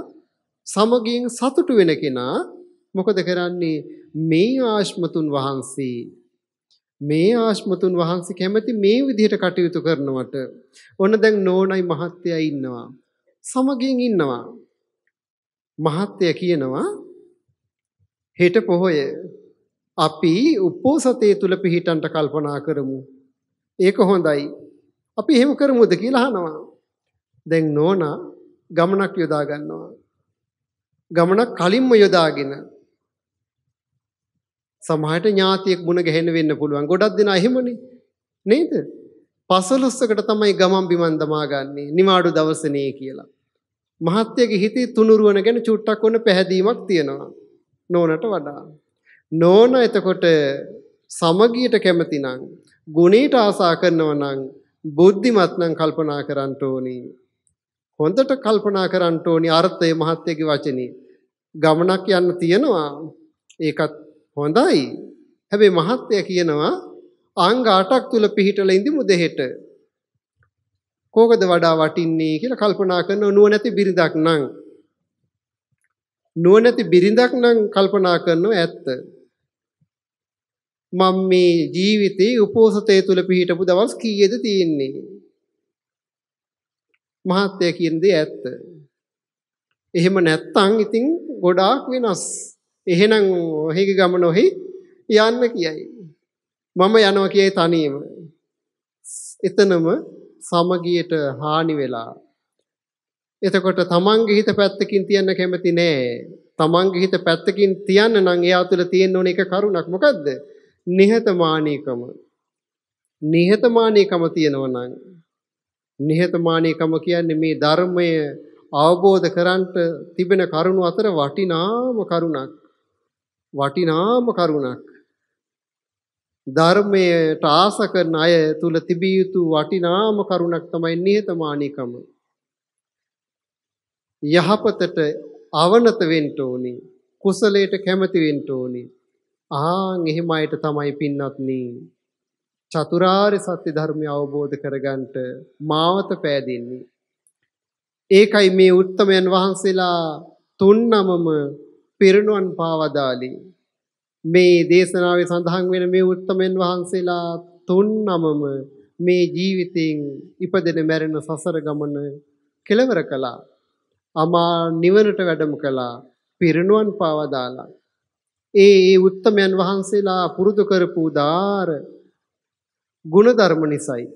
සමගියෙන් සතුටු වෙන කෙනා මොකද කරන්නේ මේ ආශ්මතුන් වහන්සේ මේ ආශ්මතුන් වහන්සේ කැමති මේ විදිහට කටයුතු කරනවට ඔන්න දැන් නෝනයි මහත්තයා ඉන්නවා සමගින් ඉන්නවා මහත්තයා කියනවා හෙට පොහොය අපි උපෝසතේ තුල පිහිටන්ට කල්පනා කරමු ඒක හොඳයි අපි එහෙම කරමුද කියලා අහනවා දැන් නෝනා ගමනක් යොදා ගන්නවා ගමනක් කලින්ම යොදාගෙන සමහරට ඥාතියෙක් මුණ ගැහෙන්න වෙන්න පුළුවන්. ගොඩක් දෙනා එහෙමනේ. නේද? පසළොස්වකට තමයි ගමන් බිමන් දමාගන්නේ නිමාඩු දවසනේ කියලා. මහත්යගේ හිතේ තුනුරුවන ගැන චුට්ටක් වොන්න පැහැදීමක් තියෙනවා. නෝනට වඩා. නෝන එතකොට සමගියට කැමති නම් ගුණීට ආසා කරනවා නම් බුද්ධිමත් නම් කල්පනා කරන්න ඕනේ. හොඳට කල්පනා කරන්න ඕනේ අර්ථය මහත්යගේ වචනේ. ගමනක් යන්න තියෙනවා. ඒකත් හොඳයි. හැබැයි මහත්ය කියනවා අංග 8ක් තුල පිහිටලා ඉඳිමු දෙහෙට. කෝකද වඩා වටින්නේ කියලා කල්පනා කරන නුවණැති බිරිඳක් නම් නුවණැති බිරිඳක් නම් කල්පනා කරනව ඇත්ත. මම මේ ජීවිතේ උපෝසතය තුල පිහිටපු දවස් කීයද තියෙන්නේ? මහත්ය කියන දේ ඇත්ත. එහෙම නැත්තම් ඉතින් ගොඩාක් වෙනස්. එහෙනම් ඔහිගේ ගම නොහි යන්න කියයි. මම යනවා කියයි තනියම. එතනම සමගියට හානි වෙලා. එතකොට තමන්ගේ හිත පැත්තකින් තියන්න කැමති නෑ. තමන්ගේ හිත පැත්තකින් තියන්න නම් එයා තුළ තියෙන්න ඕන එක කරුණක් මොකද්ද? නිහතමානීකම. නිහතමානීකම තියෙනවා නම් නිහතමානීකම කියන්නේ මේ ධර්මය අවබෝධ කරන්ට තිබෙන කරුණ අතර වටිනාම කරුණක්. වටිනාම කරුණක් ධර්මයට ආස කරන අය තුල තිබිය යුතු වටිනාම කරුණක් තමයි නිහතමානීකම යහපතට අවනත වෙන්න ඕනේ කුසලයට කැමති වෙන්න ඕනේ ආන් එහෙම අයට තමයි පින්වත්නි චතුරාර්ය සත්‍ය ධර්මය අවබෝධ කරගන්නට මාවත පෑදෙන්නේ ඒකයි මේ උත්තමයන් වහන්සේලා තුන්නමම පිරිනුවන් පාවදාලි. මේ දේශනාවේ සඳහන් වෙන මේ උත්තමයන් වහන්සේලා තුන් නමම මේ ජීවිතයෙන් ඉපදෙන මැරෙන සසර ගමන කෙලවර කළා. අමා නිවනට වැඩම කළා. පිරිනුවන් පාවදාලා. ඒ ඒ උත්තමයන් වහන්සේලා පුරුදු කරපු දාර ගුණධර්ම නිසායි.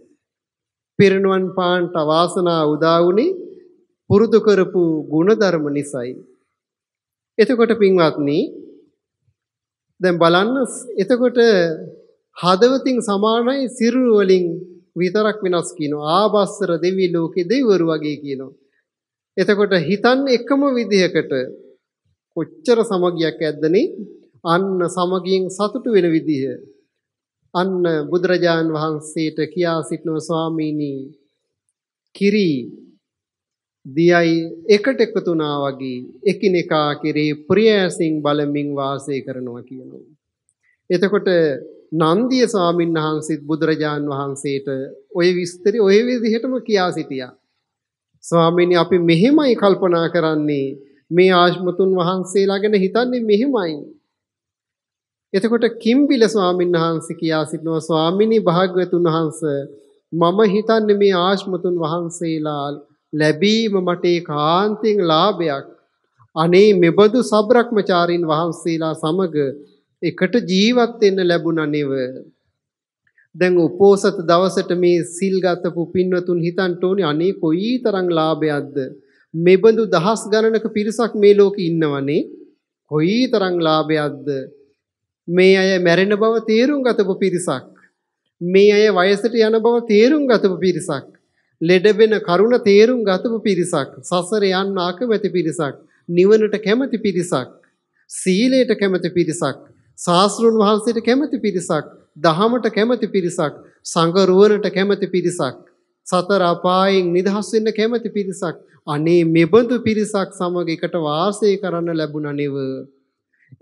පිරිනුවන් පාන්ට වාසනා උදා වුණේ පුරුදු කරපු ගුණධර්ම නිසායි. එතකොට පින්වත්නි දැන් බලන්න එතකොට හදවතින් සමානයි සිරු වලින් විතරක් වෙනස් කියනවා ආබස්සර දෙවි ලෝකේ දෙවිවරු වගේ කියනවා එතකොට හිතන්නේ එකම විදිහකට කොච්චර සමගියක් ඇද්දනේ අන්න සමගියෙන් සතුටු වෙන විදිහ අන්න බුදුරජාන් වහන්සේට කියා සිටිනවා ස්වාමීනි කිරි දියයි එකට එකතු වුණා වගේ එකිනෙකා කෙරේ ප්‍රිය ඇසින් බලමින් වාසය කරනවා කියනවා. එතකොට නන්දිය ස්වාමීන් වහන්සේත් බුදුරජාන් වහන්සේට ওই විස්තරي ওই විදිහටම කියා සිටියා. ස්වාමීනි අපි මෙහෙමයි කල්පනා කරන්නේ මේ ආශ්මතුන් වහන්සේලා ගැන හිතන්නේ මෙහෙමයි. එතකොට කිම්බිල ස්වාමීන් වහන්සේ කියා සිටිනවා ස්වාමිනී භාග්‍යවතුන් වහන්සේ මම හිතන්නේ මේ ආශ්මතුන් වහන්සේලා ලැබීම මට ඒකාන්තයෙන් ලාභයක්. අනේ මෙබඳු සබ්‍රක්‍මචාරීන් වහන්සේලා සමග එකට ජීවත් වෙන්න ලැබුණා නෙව. දැන් උපෝසත දවසට මේ සිල් ගතපු පින්වතුන් හිතන්ට ඕනේ අනේ කොයිතරම් ලාභයක්ද. මෙබඳු දහස් ගණනක පිරිසක් මේ ලෝකේ ඉන්නවනේ. කොයිතරම් ලාභයක්ද. මේ අය මැරෙන බව තේරුම් ගතපු පිරිසක්. මේ අය වයසට යන බව තේරුම් ගතපු පිරිසක්. ලෙඩ වෙන කරුණ තේරුම් ගතපු පිරිසක් සසර යන්න අකමැති පිරිසක් නිවනට කැමති පිරිසක් සීලයට කැමති පිරිසක් සාස්ෘන් වහන්සේට කැමති පිරිසක් දහමට කැමති පිරිසක් සංගරුවනට කැමති පිරිසක් සතර අපායෙන් නිදහස් වෙන්න කැමති පිරිසක් අනේ මෙබඳු පිරිසක් සමග එකට වාසය කරන්න ලැබුණා නෙව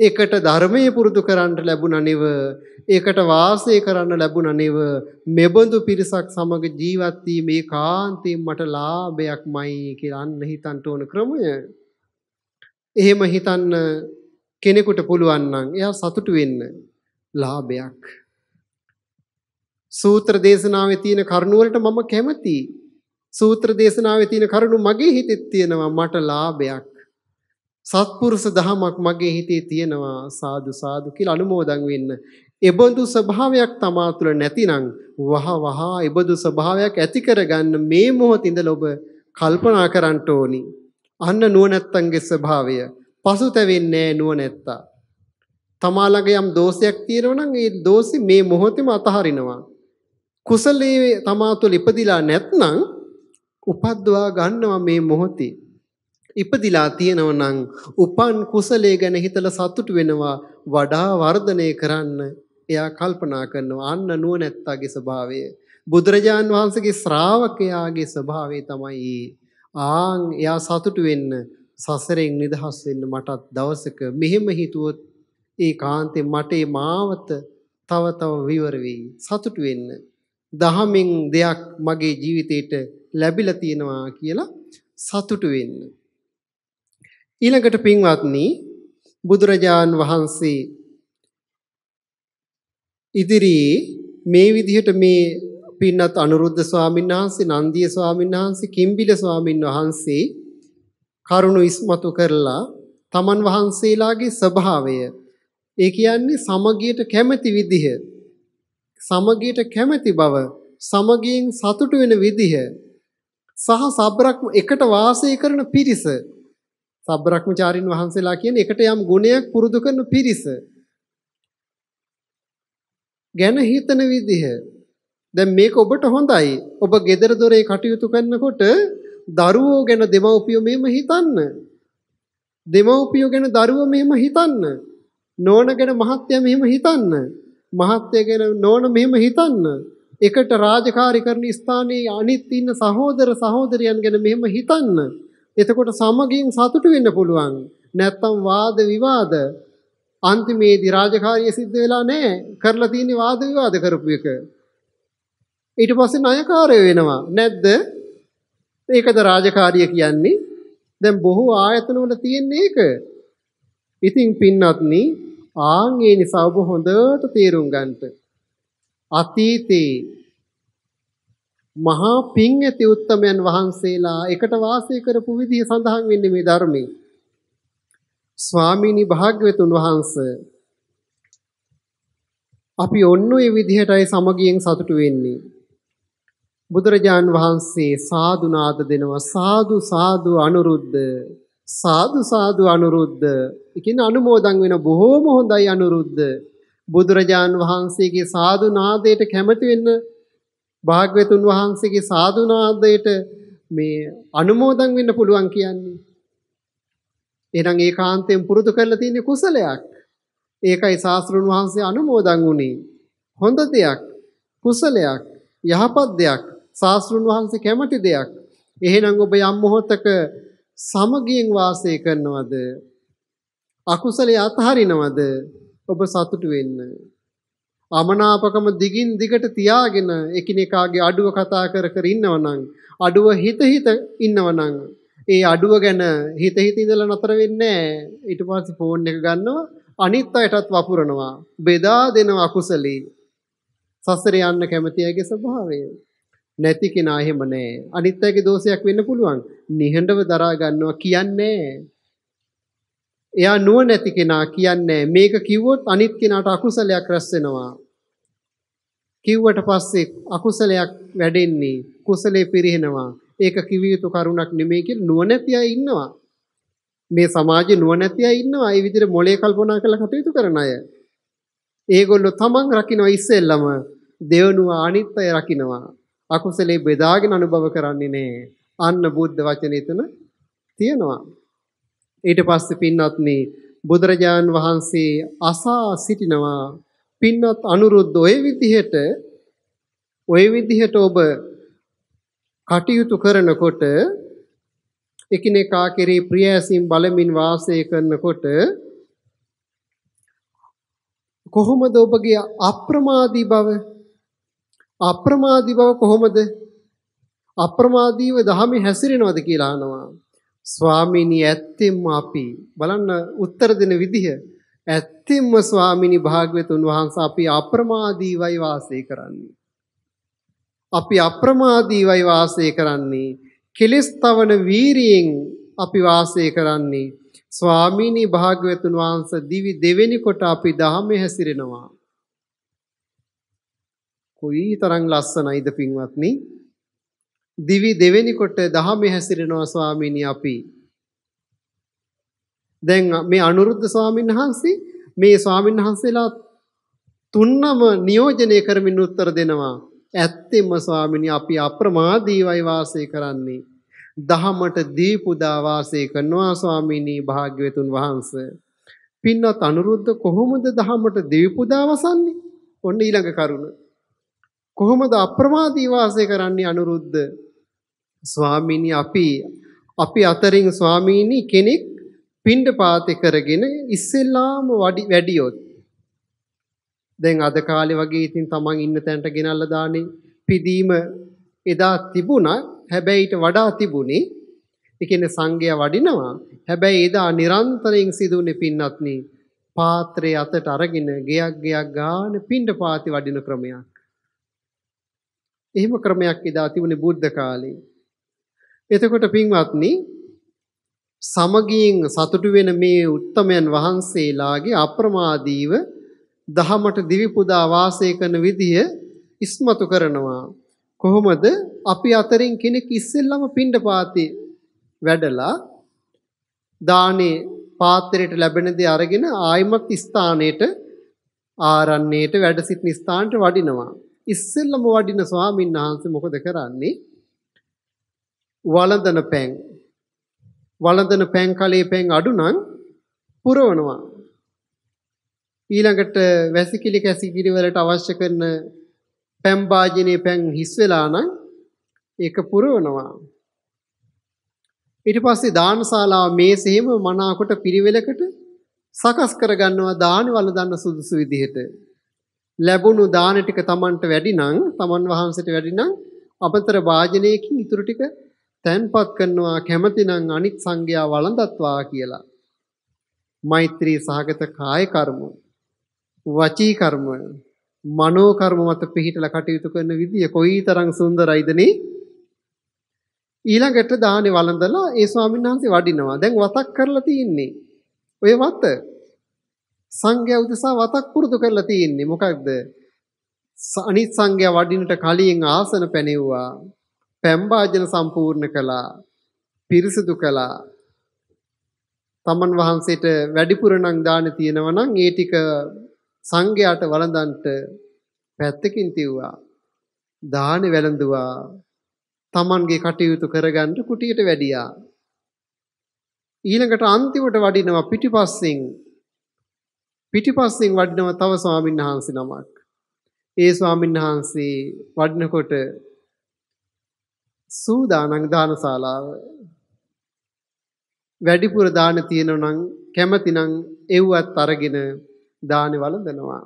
ඒකට ධර්මයේ පුරුදු කරන්න ලැබුණා නෙව ඒකට වාසය කරන්න ලැබුණා නෙව මෙබඳු පිරිසක් සමග ජීවත් වීමේ කාන්තේ මට ලාභයක්මයි කියලා අන්න හිතන්න ඕන ක්‍රමය එහෙම හිතන්න කෙනෙකුට පුළුවන් නම් එයා සතුටු වෙන්න ලාභයක් සූත්‍ර දේශනාවේ තියෙන කරුණු වලට මම කැමතියි. සූත්‍ර දේශනාවේ තියෙන කරුණු මගේ හිතෙත් තියෙනවා මට ලාභයක්. සත්පුරුෂ දහමක් මගේ හිතේ තියෙනවා සාදු සාදු කියලා අනුමෝදන් වෙන්න. එබඳු ස්වභාවයක් තමා තුළ නැතිනම් වහ වහා එබඳු ස්වභාවයක් ඇති කරගන්න මේ මොහොත ඉඳලා ඔබ කල්පනා කරන්න ඕනි. අන්න නුවණැත්තන්ගේ ස්වභාවය. පසුතැවෙන්නේ නුවණැත්තා. තමා ළඟ යම් දෝෂයක් තියෙනවා ඒ දෝෂි මේ මොහොතේම අතහරිනවා. කුසලයේ තමා තුළ ඉපදිලා නැත්නම් උපද්වා ගන්නවා මේ මොහොතේ. ඉපදිලා තියෙනව නම් උපන් කුසලයේ ගැන හිතලා සතුටු වෙනවා වඩා වර්ධනය කරන්න එයා කල්පනා කරනවා අන්න නුවණැත්තාගේ ස්වභාවය බුදුරජාන් වහන්සේගේ ශ්‍රාවකයාගේ ස්වභාවය තමයි ආන් එයා සතුටු වෙන්න සසරෙන් නිදහස් වෙන්න මටත් දවසක මෙහෙම හිතුවොත් ඒ කාන්තේ මට මාවත තව තව විවර වෙයි සතුටු වෙන්න දහමෙන් දෙයක් මගේ ජීවිතේට ලැබිලා තියෙනවා කියලා සතුටු වෙන්න ඊළඟට පින්වත්නි බුදුරජාන් වහන්සේ ඉදිරියේ මේ විදිහට මේ පින්නත් අනුරුද්ධ ස්වාමීන් වහන්සේ නන්දිය ස්වාමීන් වහන්සේ කිම්බිල ස්වාමීන් වහන්සේ කරුණු ඉස්මතු කරලා තමන් වහන්සේලාගේ ස්වභාවය ඒ කියන්නේ සමගියට කැමැති විදිහ සමගියට කැමැති බව සමගියෙන් සතුටු වෙන විදිහ සහ සබ්‍රක් එකට වාසය කරන පිරිස සබ්බ්‍රක්‍මචාරින් වහන්සේලා කියන එකට යම් ගුණයක් පුරුදු කරන පිරිස ගැන හිතන විදිහ දැන් මේක ඔබට හොඳයි ඔබ gedara dore කටයුතු කරනකොට දරුවෝ ගැන දෙමව්පියෝ මෙහෙම හිතන්න දෙමව්පියෝ ගැන දරුවෝ මෙහෙම හිතන්න නෝන ගැන මහත්තයා මෙහෙම හිතන්න මහත්තයා ගැන නෝන මෙහෙම හිතන්න එකට රාජකාරී කරන ස්ථානයේ අනිත් ඉන්න සහෝදර සහෝදරයන් ගැන මෙහෙම හිතන්න එතකොට සමගින් සතුටු වෙන්න පුළුවන්. නැත්තම් වාද විවාද අන්තිමේදී රාජකාරිය සිද්ධ වෙලා නැහැ. කරලා තියෙන්නේ වාද විවාද කරපු එක. ඊට පස්සේ ණයකාරය වෙනවා. නැද්ද? ඒකද රාජකාරිය කියන්නේ. දැන් බොහෝ ආයතන වල තියෙන එක. ඉතින් පින්වත්නි, ආන් ඒ නිසා ඔබ හොඳට තේරුම් ගන්නට අතීතේ මහා පිං ඇති උත්තමයන් වහන්සේලා එකට වාසය කරපු විදිහ සඳහන් වෙන්නේ මේ ධර්මයේ. ස්වාමීනි භාග්‍යවතුන් වහන්සේ අපි ඔන්න ඔය විදිහටයි සමගියෙන් සතුටු වෙන්නේ. බුදුරජාන් වහන්සේ සාදු නාද දෙනවා සාදු සාදු අනුරුද්ධ සාදු සාදු අනුරුද්ධ කියන අනුමෝදන් වෙන බොහෝම හොඳයි අනුරුද්ධ බුදුරජාන් වහන්සේගේ සාදු නාදයට කැමති වෙන්න භාග්‍යතුන් වහන්සේගේ සාදුනාදයට මේ අනුමෝදන් වෙන්න පුළුවන් කියන්නේ. එහෙනම් ඒකාන්තයෙන් පුරුදු කරලා තියෙන කුසලයක්. ඒකයි ශාස්ත්‍රුන් වහන්සේ අනුමෝදන් වුණේ. හොඳ දෙයක්, කුසලයක්, යහපත් දෙයක්, ශාස්ත්‍රුන් වහන්සේ කැමති දෙයක්. එහෙනම් ඔබ යම් මොහොතක සමගියෙන් වාසය කරනවද? අකුසලයේ අතහරිනවද? ඔබ සතුටු වෙන්න. අමනාපකම දිගින් දිගට තියාගෙන එකිනෙකාගේ අඩුව කතා කර කර ඉන්නවනම් අඩුව හිත හිත ඉන්නවනම් ඒ අඩුව ගැන හිත හිත ඉඳලා නතර වෙන්නේ ඊට පස්සේ ෆෝන් එක ගන්නවා අනිත් අයටත් වපුරනවා බෙදා දෙනවා අකුසලී සසරේ යන්න කැමති අයගේ ස්වභාවය නැති කෙනා එහෙම නෑ අනිත් අයගේ දෝෂයක් වෙන්න පුළුවන් නිහඬව දරා ගන්නවා කියන්නේ එයා නුවණැති කෙනා කියන්නේ මේක කිව්වොත් අනිත් කෙනාට අකුසලයක් රැස් වෙනවා. කිව්වට පස්සේ අකුසලයක් වැඩෙන්නේ කුසලේ පිරිනවනවා. ඒක කිවිය යුතු කරුණක් නෙමෙයි කියලා නුවණැති අය ඉන්නවා. මේ සමාජේ නුවණැති අය ඉන්නවා. ඒ විදිහට මොලේ කල්පනා කරලා කටයුතු කරන අය. ඒගොල්ලෝ තමන් රකින්න ඉස්සෙල්ලම දෙවනුව අනිත් අය රකින්නවා. අකුසලේ බෙදාගෙන අනුභව කරන්නේ නැහැ. අන්න බුද්ධ වචනේ එතන තියෙනවා. ඊට පස්සේ පින්වත්නි බුදුරජාන් වහන්සේ අසා සිටිනවා පින්වත් අනුරුද්ධ ඔය විදිහට ඔය විදිහට ඔබ කටයුතු කරනකොට එකිනෙකා කෙරේ ප්‍රියැසින් බලමින් වාසය කරනකොට කොහොමද ඔබගේ අප්‍රමාදී බව අප්‍රමාදී බව කොහොමද අප්‍රමාදීව ධහමේ හැසිරෙනවද කියලා අහනවා ස්වාමීනි ඇත්තෙම අපි බලන්න උත්තර දෙන විදිහ ඇත්තෙම ස්වාමීනි භාග්‍යවතුන් වහන්සේ අපි අප්‍රමාදීවයි වාසය කරන්නේ අපි අප්‍රමාදීවයි වාසය කරන්නේ කෙලස් තවන වීරියෙන් අපි වාසය කරන්නේ ස්වාමීනි භාග්‍යවතුන් වහන්සේ දිවි දෙවෙනි කොට අපි ධම්මේ හැසිරෙනවා කොයි තරම් ලස්සනයිද පින්වත්නි දිවි දෙවෙනි කොට දහමේ හැසිරෙනවා ස්වාමීනි අපි. දැන් මේ අනුරුද්ධ ස්වාමීන් වහන්සේ මේ ස්වාමීන් වහන්සේලා තුන්නම නියෝජනය කරමින් උත්තර දෙනවා. ඇත්තෙම ස්වාමීනි අපි අප්‍රමාදීවයි වාසය කරන්නේ. දහමට දීපුදා වාසය කරනවා ස්වාමීනි භාග්‍යවතුන් වහන්සේ. පින්වත් අනුරුද්ධ කොහොමද දහමට දීපුදා වසන්නේ? ඔන්න ඊළඟ කරුණ. කොහොමද අප්‍රමාදී වාසය කරන්නේ අනුරුද්ධ? ස්වාමීනි අපි අපි අතරින් ස්වාමීනි කෙනෙක් පින්ඩපාතේ කරගෙන ඉස්සෙල්ලාම වැඩියොත් දැන් අද කාලේ වගේ ඉතින් තමන් ඉන්න තැනට ගෙනල්ලා දාන්නේ පිදීම එදා තිබුණා හැබැයි ඊට වඩා තිබුණේ ඒ කියන්නේ සංගය වඩිනවා හැබැයි එදා නිරන්තරයෙන් සිදුවුනේ පින්නත්නි පාත්‍රය අතට අරගෙන ගයක් ගයක් ගාන පින්ඩපාතේ වඩින ක්‍රමයක් එහෙම ක්‍රමයක් එදා තිබුණේ බුද්ධ කාලේ එතකොට පින්වත්නි සමගියෙන් සතුටු වෙන මේ උත්තමයන් වහන්සේලාගේ අප්‍රමාදීව දහමට දිවි පුදා වාසය කරන විදිය ඉස්මතු කරනවා කොහොමද අපි අතරින් කෙනෙක් ඉස්සෙල්ලම පින්ඩපාතේ වැඩලා දානේ පාත්‍රයට ලැබෙන දේ අරගෙන ආයිමත් ස්ථානයට ආරණ්‍යයට වැඩ සිටින ස්ථානට වඩිනවා ඉස්සෙල්ලම වඩින ස්වාමීන් වහන්සේ මොකද කරන්නේ වළඳන පෑන් වළඳන පෑන් කලේ පෑන් අඩු නම් පුරවනවා ඊළඟට වැසිකිලි කැසිකිලි වලට අවශ්‍ය කරන පෑන් භාජනයේ පෑන් හිස් වෙලා නම් ඒක පුරවනවා ඊට පස්සේ දාන ශාලාව මේසෙහිම මනාකොට පිරිවෙලකට සකස් කරගන්නවා දාන වළඳන්න සුදුසු විදිහට ලැබුණු දාන ටික Tamanට වැඩි නම් Taman වහන්සේට වැඩි නම් අපතර භාජනයකින් ඉතුරු ටික තැන්පත් කරනවා කැමතිනම් අනිත් සංඝයා වළඳත්වා කියලා. මෛත්‍රී සහගත කාය කර්ම, වචී කර්ම, මනෝ කර්ම මත පිහිටලා කටයුතු කරන විදිය කොයිතරම් සුන්දරයිද නේ? ඊළඟට දානේ වළඳලා ඒ ස්වාමීන් වහන්සේ වඩිනවා. දැන් වතක් කරලා තියෙන්නේ. ඔය වත සංඝයා උදෙසා වතක් පුරුදු කරලා තියෙන්නේ. මොකක්ද? අනිත් සංඝයා වඩිනට කලින් ආසන පැනෙව්වා. පැම්භාජන සම්පූර්ණ කළා. පිරිසිදු කළා. තමන් වහන්සේට වැඩිපුර නම් දාන තියෙනවා නම් ඒ ටික සංඝයාට වළඳන්ට පැත්තකින් තියුවා. දානේ වැළඳුවා. තමන්ගේ කටයුතු කරගන්න කුටියට වැඩියා. ඊළඟට අන්තිමට වඩිනවා පිටිපස්සෙන් පිටිපස්සෙන් වඩිනවා තව ස්වාමීන් වහන්සේ නමක්. ඒ ස්වාමීන් වහන්සේ වඩිනකොට සූදානම් දානශාලාව වැඩිපුර දාන තියෙනවා නම් කැමතිනම් එව්වත් අරගෙන දානේ වළඳනවා.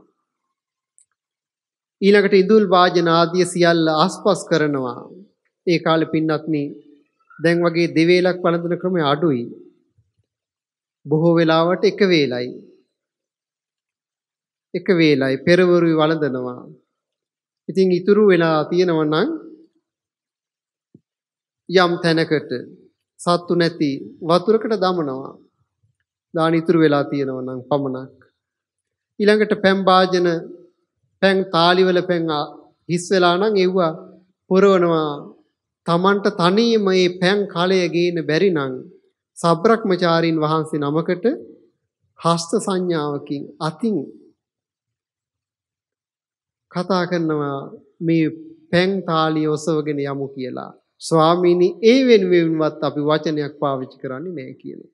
ඊළඟට ඉඳුල් වාජන ආදී සියල්ල ආස්පස් කරනවා. ඒ කාලේ පින්නත්නි දැන් වගේ දෙවේලක් වළඳන ක්‍රමය අඩුයි. බොහෝ වෙලාවට එක වේලයි. එක වේලයි පෙරවරුයි වළඳනවා. ඉතින් ඉතුරු වෙලා තියෙනවා නම් යම් තැනකට සත්තු නැති වතුරකට දමනවා. දාන ඉතුරු වෙලා තියෙනවා නම් පමණක්. ඊළඟට පැන් වාජන පැන් තාලිවල පැන් හිස් වෙලා නම් එව්වා පුරවනවා. Tamanට තනියම මේ පැන් කලය ගේන බැරි නම් සබ්‍රක්‍මචාරීන් වහන්සේ නමකට හස්ත සංඥාවකින් අතින් කතා කරනවා මේ පැන් තාලිය ඔසවගෙන යමු කියලා. ස්වාමීනි ඒ වෙනුවෙන්වත් අපි වචනයක් පාවිච්චි කරන්නේ නැහැ කියනවා.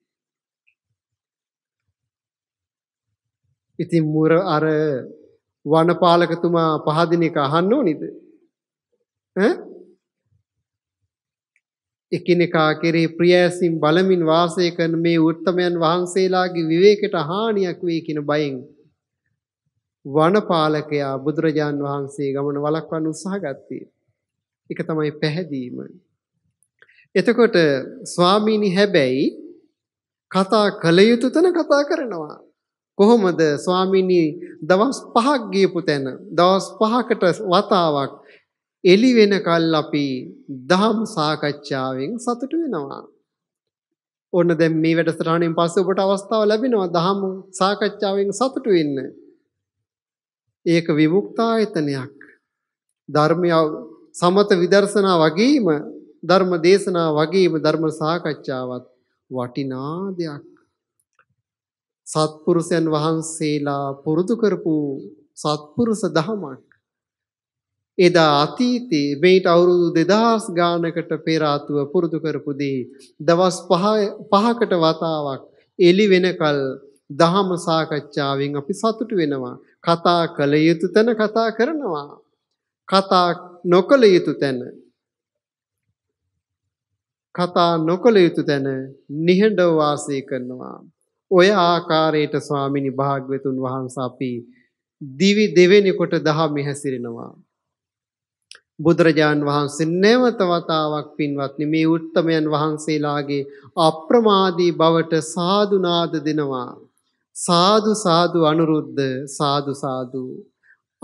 ඉතින් මුර අර වනපාලකතුමා පහදින එක අහන්න ඕනිද? ඈ එකිනෙකා කෙරේ ප්‍රියසින් බලමින් වාසය කරන මේ උත්තමයන් වහන්සේලාගේ විවේකයට හානියක් වේ කියන බයෙන් වනපාලකයා බුදුරජාන් වහන්සේ ගමන වළක්වන්න උත්සාහ ගත්තේ. ඒක තමයි පැහැදීම. එතකොට ස්වාමීනි හැබැයි කතා කළ යුතු තැන කතා කරනවා. කොහොමද ස්වාමීනි දවස් 5ක් ගියපු තැන දවස් 5කට වතාවක් එළි වෙනකල් අපි දහම් සාකච්ඡාවෙන් සතුටු වෙනවා. ඔන්න දැන් මේ වැඩසටහනෙන් පස්සේ ඔබට අවස්ථාව ලැබෙනවා දහම් සාකච්ඡාවෙන් සතුටු වෙන්න. ඒක විමුක්තායතනයක්. ධර්මය සමත විදර්ශනා වගේම ධර්ම දේශනා වගේම ධර්ම සාකච්ඡාවත් වටිනා දෙයක්. සත්පුරුෂයන් වහන්සේලා පුරුදු කරපු සත්පුරුෂ දහමක්. එදා අතීතේ මේට අවුරුදු 2000 ගානකට පෙර ආතුව පුරුදු කරපු දේ දවස් 5 5කට වතාවක් එළි වෙනකල් දහම සාකච්ඡාවෙන් අපි සතුටු වෙනවා. කතා කළ යුතු තැන කතා කරනවා. කතා නොකළ යුතු තැන කතා නොකළ යුතු තැන නිහඬව වාසය කරනවා. ඔය ආකාරයට ස්වාමිනි භාග්‍යවතුන් වහන්සේ අපි දිවි දෙවෙනි කොට දහමෙ හැසිරෙනවා. බුදුරජාන් වහන්සේ නැවත වතාවක් පින්වත්නි මේ උත්තමයන් වහන්සේලාගේ අප්‍රමාදී බවට සාදුනාද දෙනවා. සාදු සාදු අනුරුද්ධ සාදු සාදු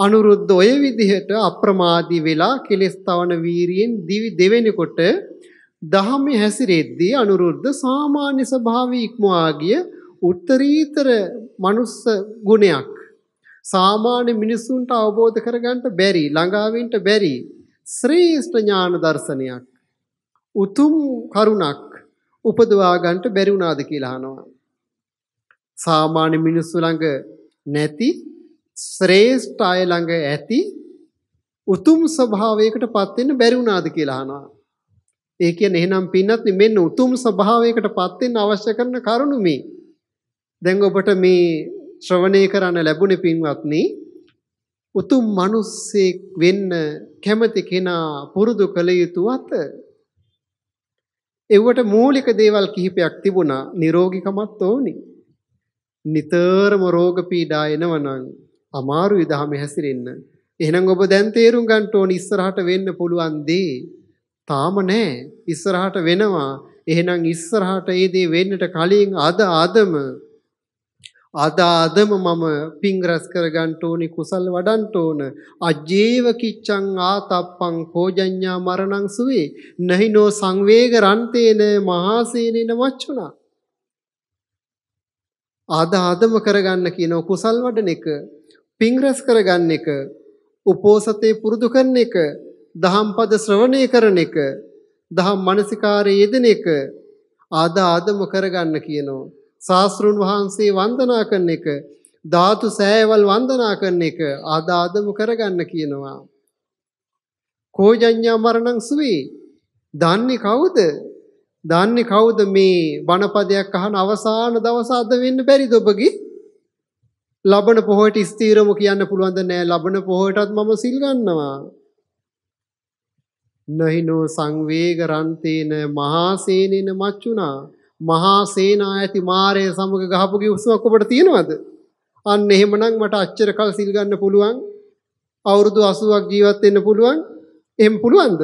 අනුරුද්ධ ඔය විදිහට අප්‍රමාදී වෙලා කෙලස් තවන වීරියෙන් දිවි දෙවෙනකොට දහමේ හැසිරෙද්දී අනුරුද්ධ සාමාන්‍ය ස්වභාවය ඉක්මවා ගිය උත්තරීතර මනුස්ස ගුණයක් සාමාන්‍ය මිනිසුන්ට අවබෝධ කරගන්න බැරි ළඟාවෙන්න බැරි ශ්‍රේෂ්ඨ ඥාන දර්ශනයක් උතුම් කරුණක් උපදවා ගන්නට බැරි වුණාද කියලා අහනවා සාමාන්‍ය මිනිස්සු ළඟ නැති ශ්‍රේෂ්ඨ අය ළඟ ඇති උතුම් ස්වභාවයකට පත් වෙන්න බැරි වුණාද කියලා අහනවා. ඒ කියන්නේ එහෙනම් පින්නත් මෙන්න උතුම් ස්වභාවයකට පත් වෙන්න අවශ්‍ය කරන කරුණු මේ. දැන් ඔබට මේ ශ්‍රවණය කරන්න ලැබුණේ පින්වත්නි උතුම් මිනිස්සෙක් වෙන්න කැමති කෙනා පුරුදු කළ යුතු අත එවට මූලික දේවල් කිහිපයක් තිබුණා නිරෝගිකමත් ඕනි. නිතරම රෝග පීඩා එනවනම් අමාරුයි ධහමේ හැසිරෙන්න. එහෙනම් ඔබ දැන් තේරුම් ගන්න ඕනි ඉස්සරහට වෙන්න පුළුවන් දේ තාම නෑ. ඉස්සරහට වෙනවා. එහෙනම් ඉස්සරහට ඒ දේ වෙන්නට කලින් අද අදම අද අදම මම පිං රැස් කර ගන්න ඕනි කුසල් වඩන්න ඕන අජේව කිච්ඡං ආතප්පං කෝජඤ්ඤා මරණං සුවේ නහිනෝ සංවේග රන්තේන මහාසේනෙන වච්චුණා අද අදම කරගන්න කියන කුසල් වඩන එක පින් රැස් කරගන්න එක උපෝසතේ පුරුදු කරන එක දහම් පද ශ්‍රවණය කරන එක දහම් මානසිකාරයේ යෙදෙන එක ආද ආදම කරගන්න කියනවා ශාස්ත්‍රුන් වහන්සේ වන්දනා කරන එක ධාතු සෑවල් වන්දනා කරන එක ආද ආදම කරගන්න කියනවා කෝජඤ්ඤා මරණං සුවේ දන්නේ කවුද දන්නේ කවුද මේ බණපදයක් අහන අවසාන දවස අද වෙන්න බැරිද ඔබගේ ලබන පොහොයට ස්ථීරම කියන්න පුළුවන්ද නෑ ලබන පොහොයටත් මම සිල් ගන්නවා. නහිනෝ සංවේග රන්තේන මහා සේනෙන මච්චුනා මහා සේනා ඇති මාරය සමග ගහපු කිව්සුවක් ඔබට තියෙනවද? අන්න එහෙමනම් මට අච්චර කල් සිල් ගන්න පුළුවන්. අවුරුදු 80ක් ජීවත් වෙන්න පුළුවන්. එහෙම පුළුවන්ද?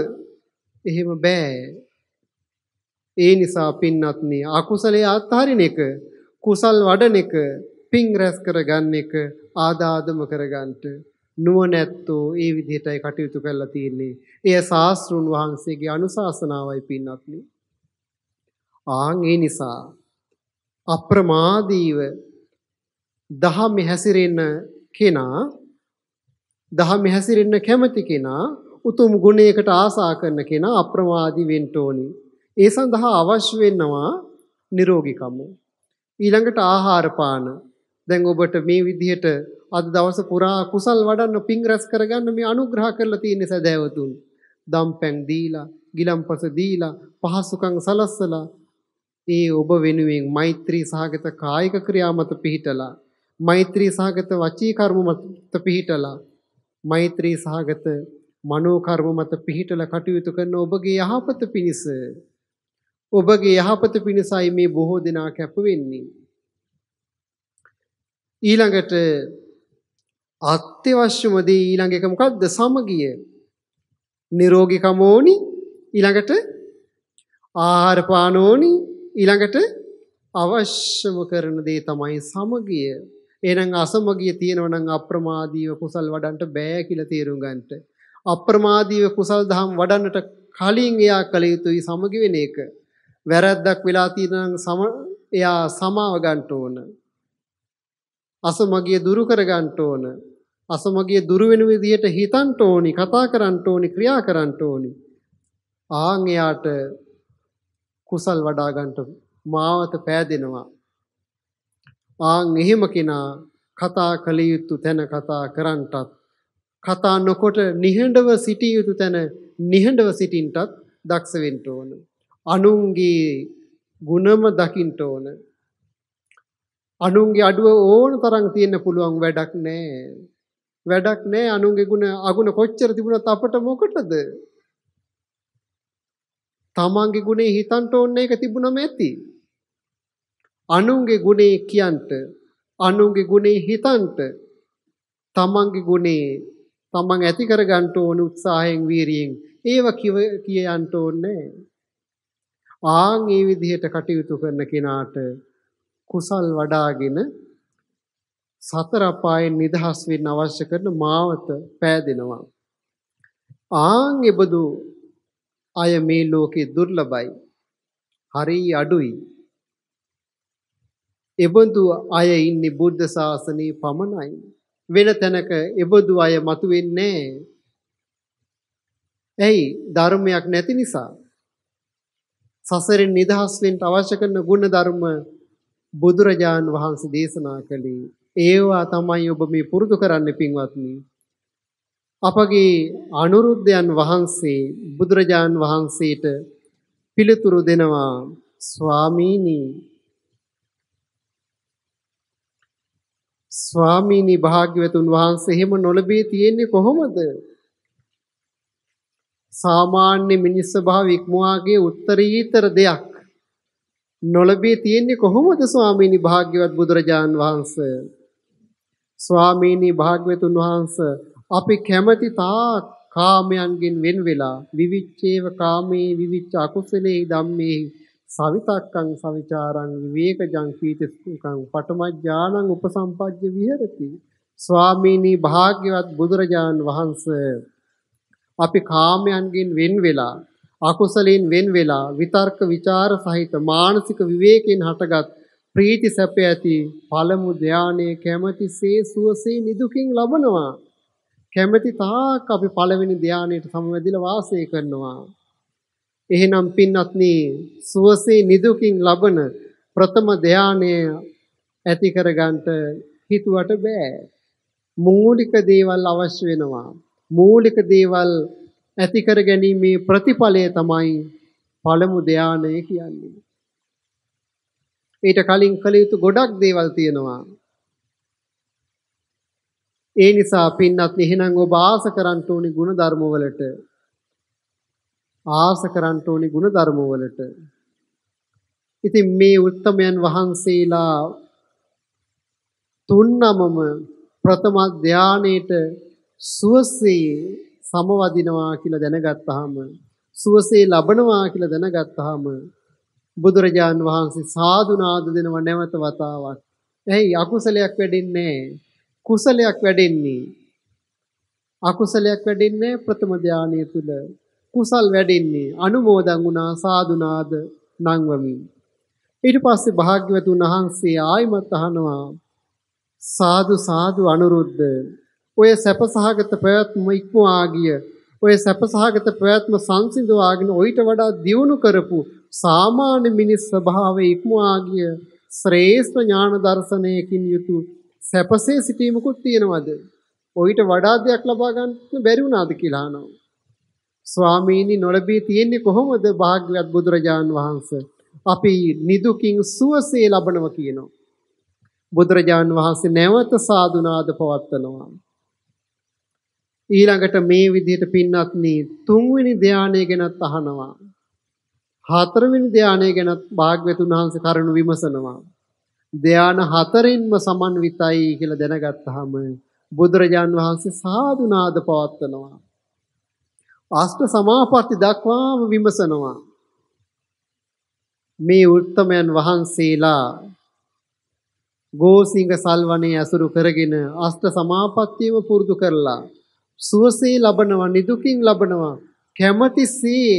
එහෙම බෑ. ඒ නිසා පින්වත්නි අකුසලයේ අත්හරින එක කුසල් වඩන එක පින් රැස් කරගන්න එක ආදාදම කරගන්නට නුවණැත්තෝ ඒ විදිහටයි කටයුතු කරලා තියෙන්නේ. එය ශාස්ත්‍රුන් වහන්සේගේ අනුශාසනාවයි පින්වත්නි. ආන් ඒ නිසා අප්‍රමාදීව දහමෙ හැසිරෙන කෙනා දහමෙ හැසිරෙන්න කැමති කෙනා උතුම් ගුණයකට ආසා කරන කෙනා අප්‍රමාදී වෙන්න ඕනේ. ඒ සඳහා අවශ්‍ය වෙනවා නිරෝගීකම. ඊළඟට ආහාර පාන දැන් ඔබට මේ විදිහට අද දවස පුරා කුසල් වඩන්න පිං රැස් කරගන්න මේ අනුග්‍රහ කරලා තියෙන සදෑවතුන්. දම්පැන් දීලා, ගිලම්පස දීලා, පහසුකම් සලස්සලා ඒ ඔබ වෙනුවෙන් මෛත්‍රී සහගත කායික ක්‍රියා මත පිහිටලා මෛත්‍රී සහගත වචී කර්ම මත පිහිටලා මෛත්‍රී සහගත මනෝ කර්ම මත පිහිටලා කටයුතු කරන ඔබගේ යහපත පිණිස ඔබගේ යහපත පිණිසයි මේ බොහෝ දෙනා කැප වෙන්නේ ඊළඟට අත්‍යවශ්‍යම දේ ඊළඟ එක මොකක්ද? සමගිය. නිරෝගීකම ඕනි. ඊළඟට ආහාර පාන ඕනි. ඊළඟට අවශ්‍යම කරන දේ තමයි සමගිය. එහෙනම් අසමගිය තියෙනවා නම් අප්‍රමාදීව කුසල් වඩන්න බෑ කියලා තේරුම් ගන්නට. අප්‍රමාදීව කුසල් දහම් වඩන්නට කලින් එයා කළ යුතුයි සමගි වෙන එක. වැරද්දක් වෙලා තියෙනවා නම් එයා සමාව ගන්න ඕන. අසමගිය දුරු කරගන්න ඕන. අසමගිය දුරු වෙන විදියට හිතන්න ඕනි, කතා කරන්න ඕනි, ක්‍රියා කරන්න ඕනි. ආන් එයාට කුසල් වඩා ගන්න මාවත පෑදෙනවා. ආන් එහෙම කෙනා කතා කළ යුතු තැන කතා කරන්නටත් කතා නොකොට නිහඬව සිටිය යුතු තැන නිහඬව සිටින්නටත් දක්ෂ වෙන්න ඕන. අනුන්ගේ ගුණම දකින්න ඕන. අනුන්ගේ අඩුව ඕන තරම් තියෙන්න පුළුවන් වැඩක් නෑ. වැඩක් නෑ අනුන්ගේ ගුණ අගුණ කොච්චර තිබුණත් අපට මොකටද? තමන්ගේ ගුණේ හිතන්ට ඕන එක තිබුණම ඇති. අනුන්ගේ ගුණේ කියන්ට අනුන්ගේ ගුණේ හිතන්ට තමන්ගේ ගුණේ තමන් ඇති කරගන්න ඕන උත්සාහයෙන් වීරියෙන් ඒව කිව කියන්ට ඕනේ. ආන් මේ විදිහට කටයුතු කරන කෙනාට කුසල් වඩාගෙන සතර අපායෙන් නිදහස් වෙන්න අවශ්‍ය කරන මාවත පෑදෙනවා. ආන් එබඳු අය මේ ලෝකේ දුර්ලභයි. හරි අඩුයි. එබඳු අය ඉන්නේ බුද්ධ ශාසනයේ පමණයි. වෙන තැනක එබඳු අය මතුවෙන්නේ නැහැ. ඇයි? ධර්මයක් නැති නිසා. සසරෙන් නිදහස් වෙන්න අවශ්‍ය කරන ගුණ ධර්ම බුදුරජාන් වහන්සේ දේශනා කළේ ඒවා තමයි ඔබ මේ පුරුදු කරන්න පින්වත්නි. අපගේ අනුරුද්ධයන් වහන්සේ බුදුරජාන් වහන්සේට පිළිතුරු දෙනවා ස්වාමීනි ස්වාමීනි භාග්‍යවතුන් වහන්සේ එහෙම නොලබී තියෙන්නේ කොහොමද? සාමාන්‍ය මිනිස් ස්වභාව ඉක්මවාගේ උත්තරීතර දෙයක්. නොලබී තියෙන්නේ කොහොමද ස්වාමීනි භාග්‍යවත් බුදුරජාන් වහන්සේ ස්වාමීනි භාග්‍යවතුන් වහන්සේ අපි කැමති තා කාමයන්ගෙන් වෙන් වෙලා විවිච්ඡේව කාමේ විවිච්ඡ අකුසලේ ධම්මේ සවිතක්කං සවිචාරං විවේකජං පීතිස්කං පටමඥානං උපසම්පජ්ජ විහෙරති ස්වාමීනි භාග්‍යවත් බුදුරජාන් වහන්සේ අපි කාමයන්ගෙන් වෙන් වෙලා අකුසලයෙන් වෙන් වෙලා විතර්ක ਵਿਚාර සහිත මානසික විවේකයෙන් හටගත් ප්‍රීති සැප ඇති පළමු ධානයේ කැමැතිසේ සුවසේ නිදුකින් ලබනවා කැමැති තාක් අපි පළවෙනි ධානයට සමවැදිලා වාසය කරනවා එහෙනම් පින්වත්නි සුවසේ නිදුකින් ලබන ප්‍රථම ධානය ඇති කරගන්නට හිතුවට බෑ මූලික දේවල් අවශ්‍ය වෙනවා මූලික දේවල් ඇති කර ගැනීමේ ප්‍රතිඵලය තමයි පළමු ධානය කියන්නේ. ඊට කලින් කළ යුතු ගොඩක් දේවල් තියෙනවා. ඒ නිසා පින්නත් එහෙනම් ඔබ ආස කරන්න ඕනි ගුණ ධර්ම වලට. ආස කරන්න ඕනි ගුණ ධර්ම වලට. ඉතින් මේ උත්තමයන් වහන්සේලා තුන්නමම ප්‍රථම ධානයේට සුවසේ සමවදිනවා කියලා දැනගත්තාම සුවසේ ලබනවා කියලා දැනගත්තාම බුදුරජාන් වහන්සේ සාදු නාද දෙනව නැවත වතාවක්. එහේ අකුසලයක් වැඩින්නේ කුසලයක් වැඩින්නේ. අකුසලයක් වැඩින්නේ ප්‍රථම ධානය තුල. කුසල් වැඩින්නේ අනුමෝදන් වුණා සාදු නාද නංවමින්. ඊට පස්සේ භාග්‍යවතුන් වහන්සේ ආයිමත් අහනවා සාදු සාදු අනුරුද්ධ ඔය සැපසහගත ප්‍රයත්ම ඉක්මවා ගිය ඔය සැපසහගත ප්‍රයත්ම සංසිඳවාගෙන ඔయిత වඩා දියුණු කරපු සාමාන්‍ය මිනිස් ස්වභාවයේ ඉක්මවා ගිය ශ්‍රේෂ්ඨ ඥාන දර්ශනයකින් යුතු සැපසේ සිටීමකුත් තියෙනවද? ඔయిత වඩා දෙයක් ලබා ගන්න බැරි වුණාද කියලා අහනවා. ස්වාමීනි නොලබී තියෙන්නේ කොහොමද භාග්‍යවත් බුදුරජාන් වහන්සේ? අපි නිදුකින් සුවසේ ලබනවා කියනවා. බුදුරජාන් වහන්සේ නැවත සාදුනාද පවත්වනවා. ඊළඟට මේ විදිහට පින්වත්නි තුන්වෙනි ධානය ගැනත් අහනවා. හතරවෙනි ධානය ගැනත් භාග්‍යතුන් වහන්සේ කරුණු විමසනවා. ධාන හතරින්ම සමන්විතයි කියලා දැනගත්තාම බුදුරජාන් වහන්සේ සාදුනාද පවත්වනවා. අෂ්ට සමාපatti දක්වාම විමසනවා. මේ උත්තමයන් වහන්සේලා ගෝසිංහ සල්වනේ අසුරු කරගෙන අෂ්ට සමාපත්තියම පුරුදු කරලා සුවසේ ලබනවා නිදුකින් ලබනවා කැමැතිසේ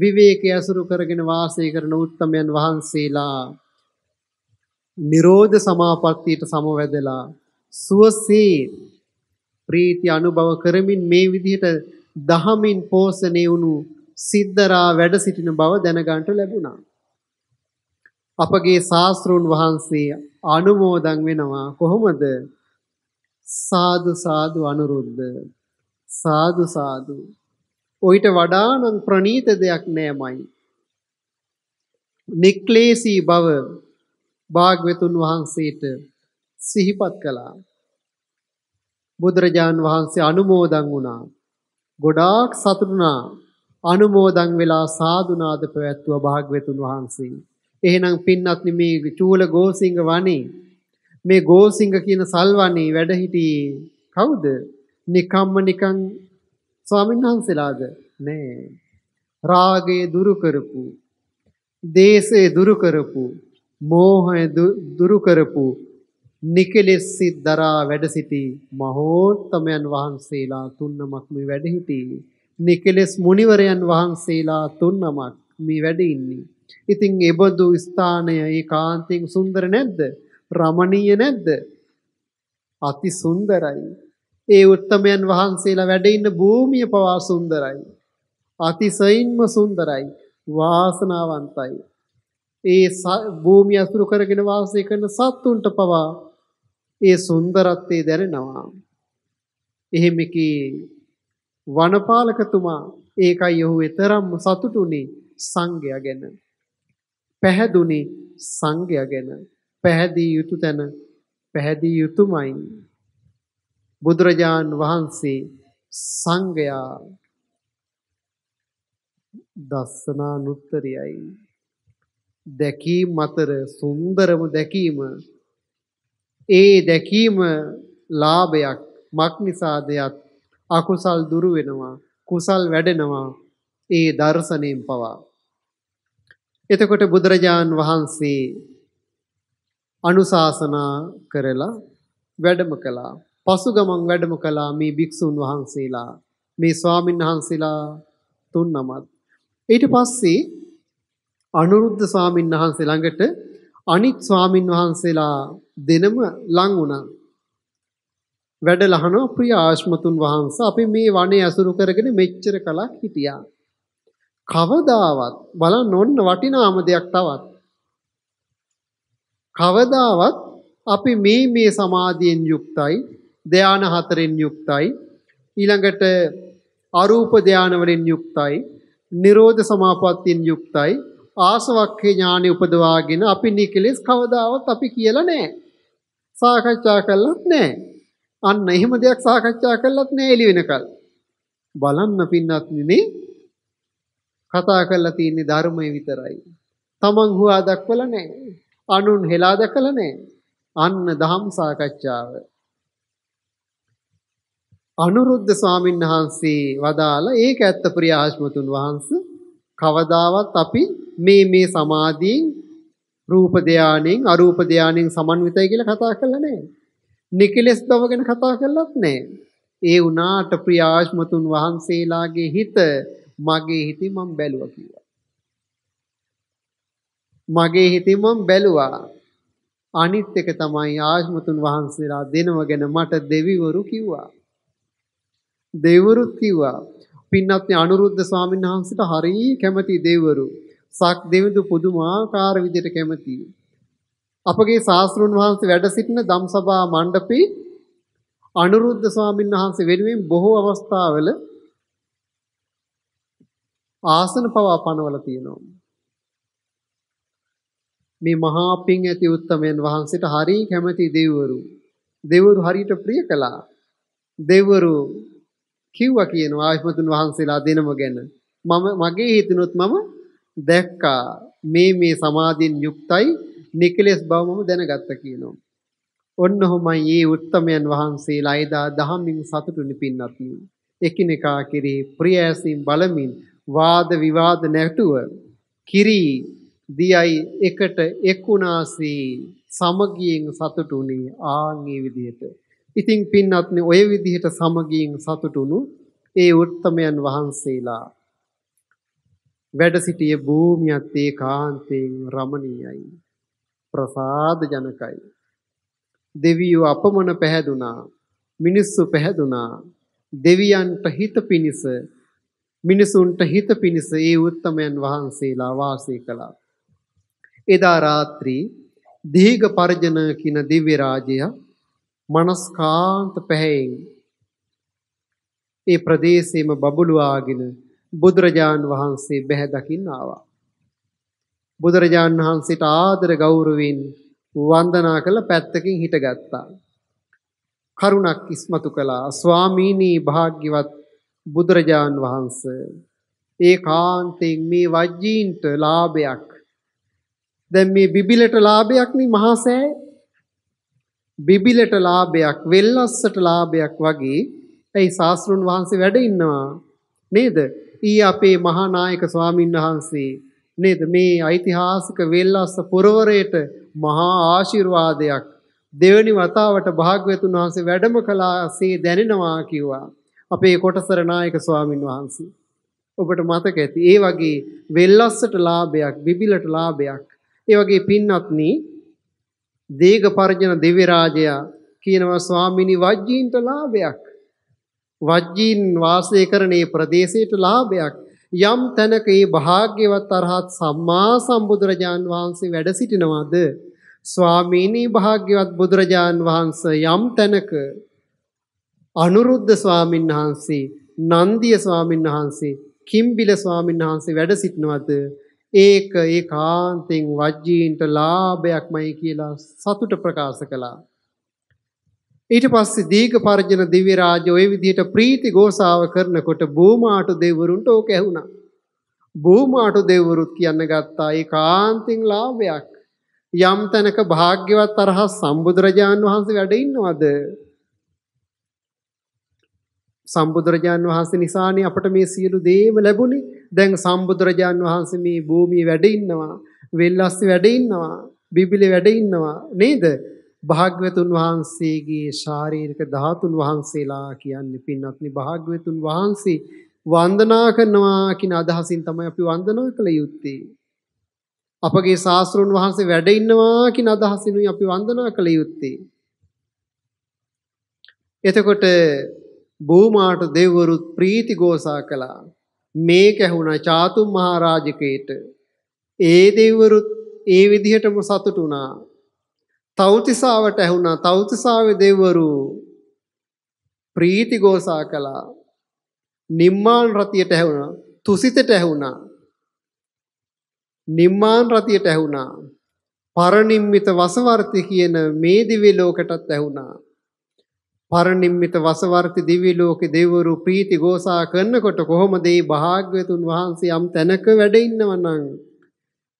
විවේකයේ අසුරු කරගෙන වාසය කරන උත්තමයන් වහන්සේලා නිරෝධ සමාපත්තියට සමවැදලා සුවසේ ප්‍රීති අනුභව කරමින් මේ විදිහට දහමින් පෝෂණය වුණු සිද්දරා වැඩ සිටින බව දැනගන්ට ලැබුණා. අපගේ ශාස්ත්‍රූන් වහන්සේ අනුමෝදන් වෙනවා කොහොමද සාදු සාදු අනුරුද්ධ සාදු සාදු ඔయిత වඩා නම් ප්‍රණීත දෙයක් නෑමයි නික්ලේශී බව භාග්‍යතුන් වහන්සේට සිහිපත් කළා බුදුරජාන් වහන්සේ අනුමෝදන් වුණා ගොඩාක් සතුටුනා අනුමෝදන් වෙලා සාදුනාද පැවැත්වුව භාග්‍යතුන් වහන්සේ එහෙනම් පින්නත් මේ චූල ගෝසිංහ වනේ මේ ගෝසිංග කියන සල්වනේ වැඩ හිටියේ කවුද? නිකම්ම නිකං ස්වාමීන් වහන්සේලාද? නෑ. රාගය දුරු කරපු, දේශය දුරු කරපු, මෝහය දුරු කරපු නිකලෙස් සිද්දරා වැඩ සිටි මහෝත්තමයන් වහන්සේලා තුන්නමක් මේ වැඩ හිටියේ. නිකලෙස් මුනිවරයන් වහන්සේලා තුන්නමක් මේ වැඩ ඉන්නේ. ඉතින් ඒබඳු ස්ථානය ඒකාන්තයෙන් සුන්දර නැද්ද? රමණීය නැද්ද? අති සුන්දරයි. ඒ උත්තමයන් වහන්සේලා වැඩ ඉන්න භූමිය පවා සුන්දරයි. අතිසයින්ම සුන්දරයි. වාසනාවන්තයි. ඒ භූමිය අසුරු කරගෙන වාසය කරන සත්තුන්ට පවා ඒ සුන්දරත්වය දැනෙනවා. එහෙම වනපාලකතුමා ඒකයි ඔහු එතරම්ම සතුටුනේ සංගය ගැන. පැහැදුනේ සංගය ගැන. පැහැදිය යුතු තැන පැහැදිය යුතුමයි. බුදුරජාන් වහන්සේ සංඝයා දස්සනානුත්තරයයි දැකීම අතර සුන්දරම දැකීම ඒ දැකීම ලාභයක් මක් නිසාදයක් අකුසල් දුරු වෙනවා කුසල් වැඩෙනවා ඒ දර්ශනයෙන් පවා එතකොට බුදුරජාන් වහන්සේ අනුශාසනා කරලා වැඩම කළා. පසු ගමන් වැඩම කළා මේ භික්ෂුන් වහන්සේලා මේ ස්වාමීන් වහන්සේලා තුන් නමක්. ඊට පස්සේ අනුරුද්ධ ස්වාමීන් වහන්සේ ළඟට අනිත් ස්වාමින් වහන්සේලා දෙනම ලං වුණා. වැඩ ලහන ප්‍රිය ආශ්මතුන් වහන්ස අපි මේ වනේ ඇසුරු කරගෙන මෙච්චර කලක් හිටියා. කවදාවත් බලන්න ඔන්න වටිනාම දෙයක් තවත්. කවදාවත් අපි මේ මේ සමාධියෙන් යුක්තයි ධාන හතරෙන් යුක්තයි ඊළඟට අරූප ධාන වලින් යුක්තයි නිරෝධ සමාපත්තියෙන් යුක්තයි ආසවක්ඛේ ඥානෙ උපදවාගෙන අපි නිකලෙස් කවදාවත් අපි කියලා නැහැ සාකච්ඡා කළත් නැහැ අන්න එහෙම දෙයක් සාකච්ඡා කළත් නැහැ එළි වෙනකල් බලන්න පින්නත් නෙමේ කතා කරලා තියෙන්නේ ධර්මයේ විතරයි තමන් හුවා දක්වලා නැහැ අනුන් හෙලා දැකලා නැහැ. අන්න දහම් සාකච්ඡාව. අනුරුද්ධ ස්වාමීන් වහන්සේ වදාලා ඒක ඇත්ත ප්‍රිය ආශ්මතුන් වහන්ස කවදාවත් අපි මේ මේ සමාධීන් රූප ධානයෙන් අරූප ධානයෙන් සමන්විතයි කියලා කතා කළා නෑ. නිකලස් බව ගැන කතා කළත් නෑ. ඒ වුණාට ප්‍රිය ආශ්මතුන් වහන්සේලාගේ හිත මගේ හිතේ මම බැලුවා කිව්වා. මගේ හිතින් මම බැලුවා. අනිත් එක තමයි ආශ්මතුන් වහන්සේලා දෙනව ගැන මට දෙවිවරු කිව්වා. දෙවිවරුත් කිව්වා. පින්වත්නි අනුරුද්ධ ස්වාමීන් වහන්සේට හරි කැමති දෙවිවරු. සක් දෙවිඳු පුදුමාකාර විදිහට කැමති. අපගේ ශාස්ත්‍රුන් වහන්සේ වැඩ සිටින ධම්සභා මණ්ඩපේ අනුරුද්ධ ස්වාමීන් වහන්සේ වෙනුවෙන් බොහෝ අවස්ථාවල ආසන පවා පනවලා තියෙනවා. මේ මහා පිං ඇති උත්තමයන් වහන්සේට හරි කැමැති දෙවිවරු දෙවිවරු හරියට ප්‍රිය කළා දෙවිවරු කිව්වා කියනවා ආයමතුන් වහන්සේලා දෙනම ගැන මම මගේ හිතනොත් මම දැක්කා මේ මේ සමාධින් යුක්තයි නිකලෙස් බව මම දැනගත්තා කියනවා ඔන්න ඔහොමයි මේ උත්තමයන් වහන්සේලා එදා දහමින් සතුටුනි පින්නත් එකිනෙකා කෙරෙහි ප්‍රිය ඇසින් බලමින් වාද විවාද නැතුව කිරි දියයි එකට එක්ුණාසී සමගියෙන් සතුටුුණේ ආන් ඒ විදිහට. ඉතින් පින්වත්නි ඔය විදිහට සමගියෙන් සතුටුුණු ඒ උත්තමයන් වහන්සේලා වැඩ සිටියේ භූමියත් ඒකාන්තයෙන් රමණීයයි ප්‍රසාද ජනකයි දෙවියෝ අපමණ පැහැදුනා මිනිස්සු පැහැදුනා දෙවියන්ට හිත පිනිස මිනිසුන්ට හිත පිනිස ඒ උත්තමයන් වහන්සේලා වාසය කළා එදා රාත්‍රී දීඝ පර්ජන කියන දිව්‍ය රාජයා මනස්කාන්ත පැහැයෙන් ඒ ප්‍රදේශයේම බබළුවාගෙන බුදුරජාන් වහන්සේ බැහැ දකින්න ආවා. බුදුරජාන් වහන්සේට ආදර ගෞරවයෙන් වන්දනා කළ පැත්තකින් හිටගත්තා. කරුණක් ඉස්මතු කළා ස්වාමීනි භාග්‍යවත් බුදුරජාන් වහන්සේ ඒකාන්තයෙන් මේ වජ්ජීන්ට ලාභයක් දැන් මේ බිබිලට ලාභයක් නේ මහා සෑය. බිබිලට ලාභයක්, වෙල්ලස්සට ලාභයක් වගේ ඇයි සාස්ෘන් වහන්සේ වැඩ ඉන්නවා නේද? ඊ අපේ මහා නායක ස්වාමින් වහන්සේ නේද මේ ඓතිහාසික වෙල්ලස්ස පුරවරයට මහා ආශිර්වාදයක් දෙවැනි වතාවට භාග්‍යවතුන් වහන්සේ වැඩම කළාසේ දැනෙනවා කිව්වා අපේ කොටසර නායක ස්වාමින් වහන්සේ ඔබට මතක ඇති ඒ වගේ වෙල්ලස්සට ලාභයක් බිබිලට ලාභයක් ඒ වගේ පින්වත්නි දීඝපර්ජන දිව්‍ය රාජයා කියනවා ස්වාමිනි වජ්ජීන්ට ලාභයක්. වජ්ජීන් වාසය කරන මේ ප්‍රදේශයට ලාභයක්. යම් තැනක මේ භාග්‍යවත් අරහත් සම්මා සම්බුදුරජාන් වහන්සේ වැඩ සිටිනවාද ස්වාමීනි භාග්‍යවත් බුදුරජාන් වහන්සේ යම් තැනක අනුරුද්ධ ස්වාමීන් වහන්සේ නන්දිය ස්වාමීන් වහන්සේ කිම්බිල ස්වාමීන් වහන්සේ වැඩ සිටිනවද ඒක ඒකාන්තෙන් වජ්ජීන්ට ලාභයක්මයි කියලා සතුට ප්‍රකාශ කළා. ඊට පස්සේ දීඝපර්ජන දිව්‍ය රාජ්‍ය ওই විදිහට ප්‍රීති ഘോഷාව කරනකොට බෝමාටු දෙවරුන්ට ඕක ඇහුණා. බෝමාටු දෙවරුත් කියන්න ගත්තා ඒකාන්තෙන් ලාභයක්. යම් තැනක භාග්‍යවත් තරහ සම්බුදුරජාන් වහන්සේ වැඩ ඉන්නවද? සම්බුදුරජාන් වහන්සේ නිසානේ අපට මේ සියලු දේම ලැබුණේ. දැන් සම්බුදුරජාන් වහන්සේ මේ භූමියේ වැඩ ඉන්නවා, වෙල්ලස්සේ වැඩ ඉන්නවා, බිබිලේ වැඩ ඉන්නවා නේද? භාග්‍යවතුන් වහන්සේගේ ශාරීරික ධාතුන් වහන්සේලා කියන්නේ පින්වත්නි භාග්‍යවතුන් වහන්සේ වන්දනා කරනවා කියන අදහසින් තමයි අපි වන්දනා කළ යුත්තේ. අපගේ ශාස්ත්‍රුන් වහන්සේ වැඩ ඉන්නවා කියන අදහසිනුයි අපි වන්දනා කළ යුත්තේ. එතකොට භූමාට දෙවරුත් ප්‍රීති ගෝසා කළා. මේක ඇහුණා චාතු මහරජකේට. ඒ දෙවිවරුත් ඒ විදිහටම සතුටු වුණා. තෞතිසාවට ඇහුණා තෞතිසාවේ දෙවිවරු ප්‍රීති ගෝසා කළා. නිම්මාන් රතියට ඇහුණා තුසිතට ඇහුණා. නිම්මාන් රතියට ඇහුණා. පරනිම්මිත වසවර්ති කියන මේ දිව්‍ය ලෝකටත් ඇහුණා. පරිනිම්මිත වසවර්ති දිව්‍ය ලෝක දෙවිවරු ප්‍රීති ගෝසා කරනකොට කොහොමද මේ භාග්‍යතුන් වහන්සේ යම් තැනක වැඩ ඉන්නවනම්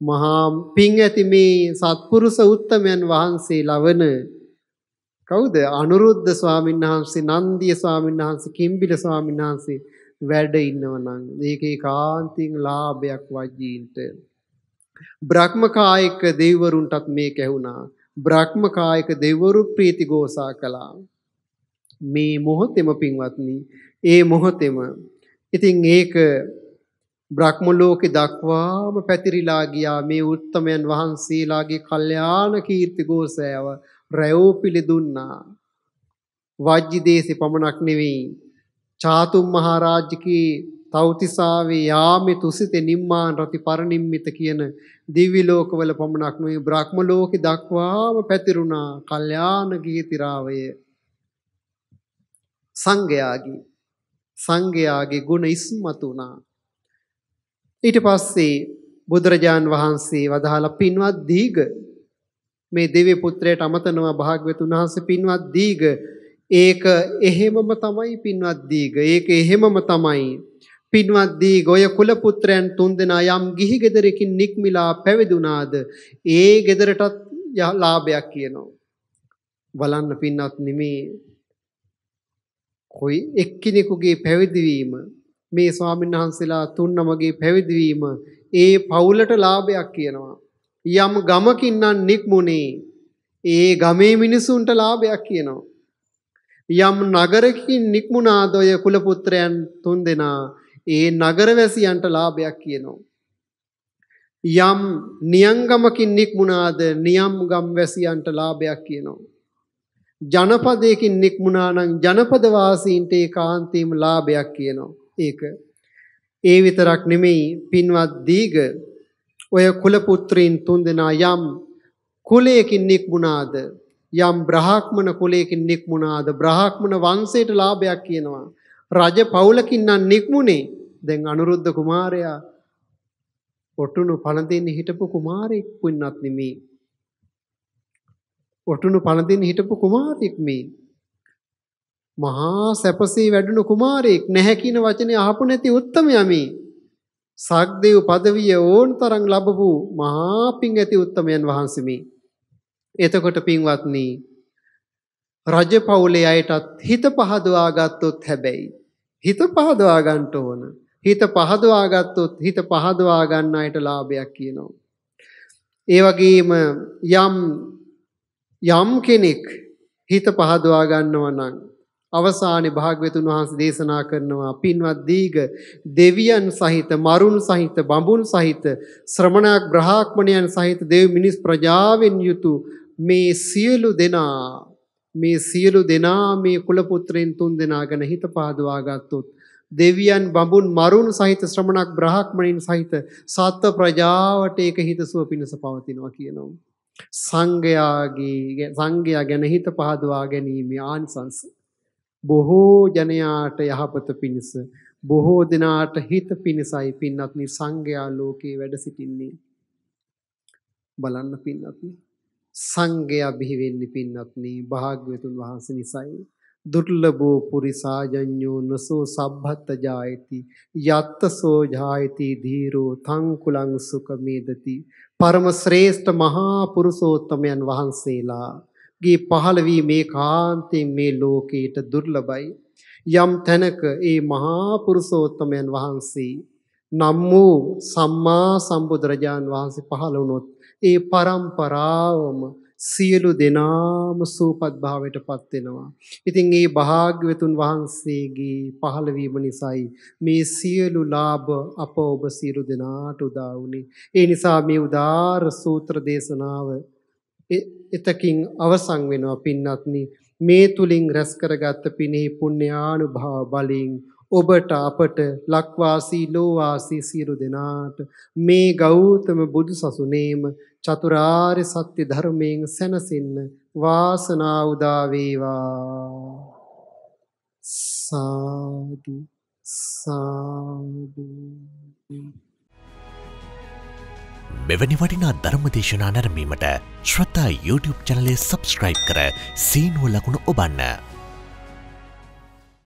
මහා පිං ඇති මේ සත්පුරුෂ උත්තමයන් වහන්සේ ලවන කවුද අනුරුද්ධ ස්වාමීන් වහන්සේ නන්දිය ස්වාමීන් වහන්සේ කිම්බිල ස්වාමීන් වහන්සේ වැඩ ඉන්නවනම් මේකේ කාන්තින් ලාභයක් වජීන්ට බ්‍රහ්මකායික දෙවිවරුන්ටත් මේක ඇහුණා බ්‍රහ්මකායික දෙවිවරු ප්‍රීතිගෝසා කළා මේ මොහොතේම පින්වත්නි ඒ මොහොතේම ඉතින් ඒක බ්‍රහ්ම ලෝකෙ දක්වාම පැතිරිලා ගියා මේ උත්තමයන් වහන්සේලාගේ කල්යාණ කීර්ති ഘോഷයව රැවෝ පිළිදුන්නා වාජ්‍ය දේශේ පමණක් නෙවෙයි චාතුම් මහරජකී තෞතිසාවේ යාමේ තුසිතේ නිම්මාන රති පරිනිම්මිත කියන දිව්‍ය ලෝකවල පමණක් නෙවෙයි බ්‍රහ්ම ලෝකෙ දක්වාම පැතිරුණා කල්යාණ කීර්ති රාවය සංඝයාගේ සංඝයාගේ ගුණ ඉස්මතු වුණා. ඊට පස්සේ බුදුරජාන් වහන්සේ වදාළ පින්වත් දීග මේ දෙවි පුත්‍රයට අමතනවා භාග්‍යවතුන් වහන්සේ පින්වත් දීග ඒක එහෙමම තමයි පින්වත් දීග ඒක එහෙමම තමයි පින්වත් දීග ඔය කුල පුත්‍රයන් තුන්දෙනා යම් ගිහි ගෙදරකින් නික්මිලා පැවිදුණාද ඒ ගෙදරටත් ලාභයක් කියනවා බලන්න පින්වත් නිමේ කොයි එක්කෙනෙකුගේ පැවිදිවීම මේ ස්වාමීන් වහන්සේලා තුන් නමගේ පැවිදිවීම ඒ පවුලට ලාභයක් කියනවා. යම් ගමකින් නම් නික්මුනේ ඒ ගමේ මිනිසුන්ට ලාභයක් කියනවා. යම් නගරකින් නික්මුණාද ඔය කුල පුත්‍රයන් තුන්දෙනා ඒ නගරවැසියන්ට ලාභයක් කියනවා. යම් නියංගමකින් නික්මුණාද නියම් ගම්වැසියන්ට ලාභයක් කියනවා. ජනපදයකින් නික්මුණා නම් ජනපද වාසීන්ට ඒකාන්තයෙන්ම ලාභයක් කියනවා. ඒක ඒ විතරක් නෙමෙයි පින්වත් දීග ඔය කුල පුත්‍රීන් තුන්දෙනා යම් කුලයකින් නික්මුණාද යම් බ්‍රාහ්මණ කුලයකින් නික්මුණාද බ්‍රාහ්මණ වංශයට ලාභයක් කියනවා. රජ පවුලකින් නම් නික්මුණේ දැන් අනුරුද්ධ කුමාරයා ඔටුනු පළඳින්න හිටපු කුමාරෙක් වුණත් නෙමෙයි ඔටුනු පනතින් හිටපු කුමාරයෙක් මේ. මහා සැපසේ වැඩුණු කුමාරයෙක් නැහැ කියන වචනේ අහපු නැති උත්තමයා මේ. සක්දේව් পদවිය ඕන් තරම් ලැබපු මහා පිං ඇති උත්තමයන් වහන්සේ මේ. එතකොට පින්වත්නි රජ පවුලේ අයටත් හිත පහදවා ගත්තොත් හැබැයි හිත පහදවා ගන්න ඕන. හිත පහදවා ගත්තොත් හිත පහදවා ගන්න අයට ලාභයක් කියනවා. ඒ වගේම යම් යම් කෙනෙක් හිත පහදවා ගන්නවා නම් අවසානයේ භාග්‍යතුන් වහන්සේ දේශනා කරනවා පින්වත් දීග දෙවියන් සහිත මරුන් සහිත බඹුන් සහිත ශ්‍රමණක් බ්‍රහාක්මණයන් සහිත දෙව් මිනිස් ප්‍රජාවෙන් යුතු මේ සියලු දෙනා මේ සියලු දෙනා මේ කුල පුත්‍රයන් තුන් දෙනා ගැන හිත පහදවා ගත්තොත් දෙවියන් බඹුන් මරුන් සහිත ශ්‍රමණක් බ්‍රහාක්මණයන් සහිත සත්ත්ව ප්‍රජාවට ඒක හිතසුව පිණස පවතිනවා කියනවා සංඝයාගේ සංඝයා ගැන හිත පහදවා ගැනීම ආනිසංස බොහෝ ජනයාට යහපත පිණිස බොහෝ දිනාට හිත පිණිසයි පින්වත්නි සංඝයා ලෝකේ වැඩ සිටින්නේ බලන්න පින්වත්නි සංඝයා බිහි වෙන්නේ පින්වත්නි භාග්‍යවතුන් වහන්සේ නිසායි දුර්ලභෝ පුරිසාජඤ්ඤෝ නසෝ සබ්බත් ජායති යත්තසෝ ජායති ධීරෝ තං කුලං සුඛමේදති පරම ශ්‍රේෂ්ඨ මහා පුරුෂෝත්තමයන් වහන්සේලා ගේ පහළවීමේ කාන්තෙන් මේ ලෝකයට දුර්ලභයි යම් තැනක ඒ මහා පුරුෂෝත්තමයන් වහන්සේ නම් වූ සම්මා සම්බුදුරජාන් වහන්සේ පහළ වුණොත් ඒ પરම්පරාවම සියලු දෙනාම සූපත් භාවයටපත් වෙනවා. ඉතින් මේ භාග්‍යවතුන් වහන්සේගේ පහළවීම නිසායි මේ සියලු ලාභ අප ඔබ සියලු දෙනාට උදා වුනේ. ඒ නිසා මේ උදාාර සූත්‍ර දේශනාව එතකින් අවසන් වෙනවා පින්වත්නි. මේ තුලින් රැස් කරගත් පිනේ පුණ්‍යානුභාව බලෙන් ඔබට අපට ලක්වාසී ලෝවාසී සියලු දෙනාට මේ ගෞතම බුදු සසුනේම චතුරාර්ය සත්‍ය ධර්මයෙන් සැනසෙන්න වාසනාව උදා වේවා සාදු සාදු මෙවැනි වටිනා ධර්මදේශනා නැරඹීමට ශ්‍රතා YouTube චැනලය subscribe කර සීනුව ලකුණ ඔබන්න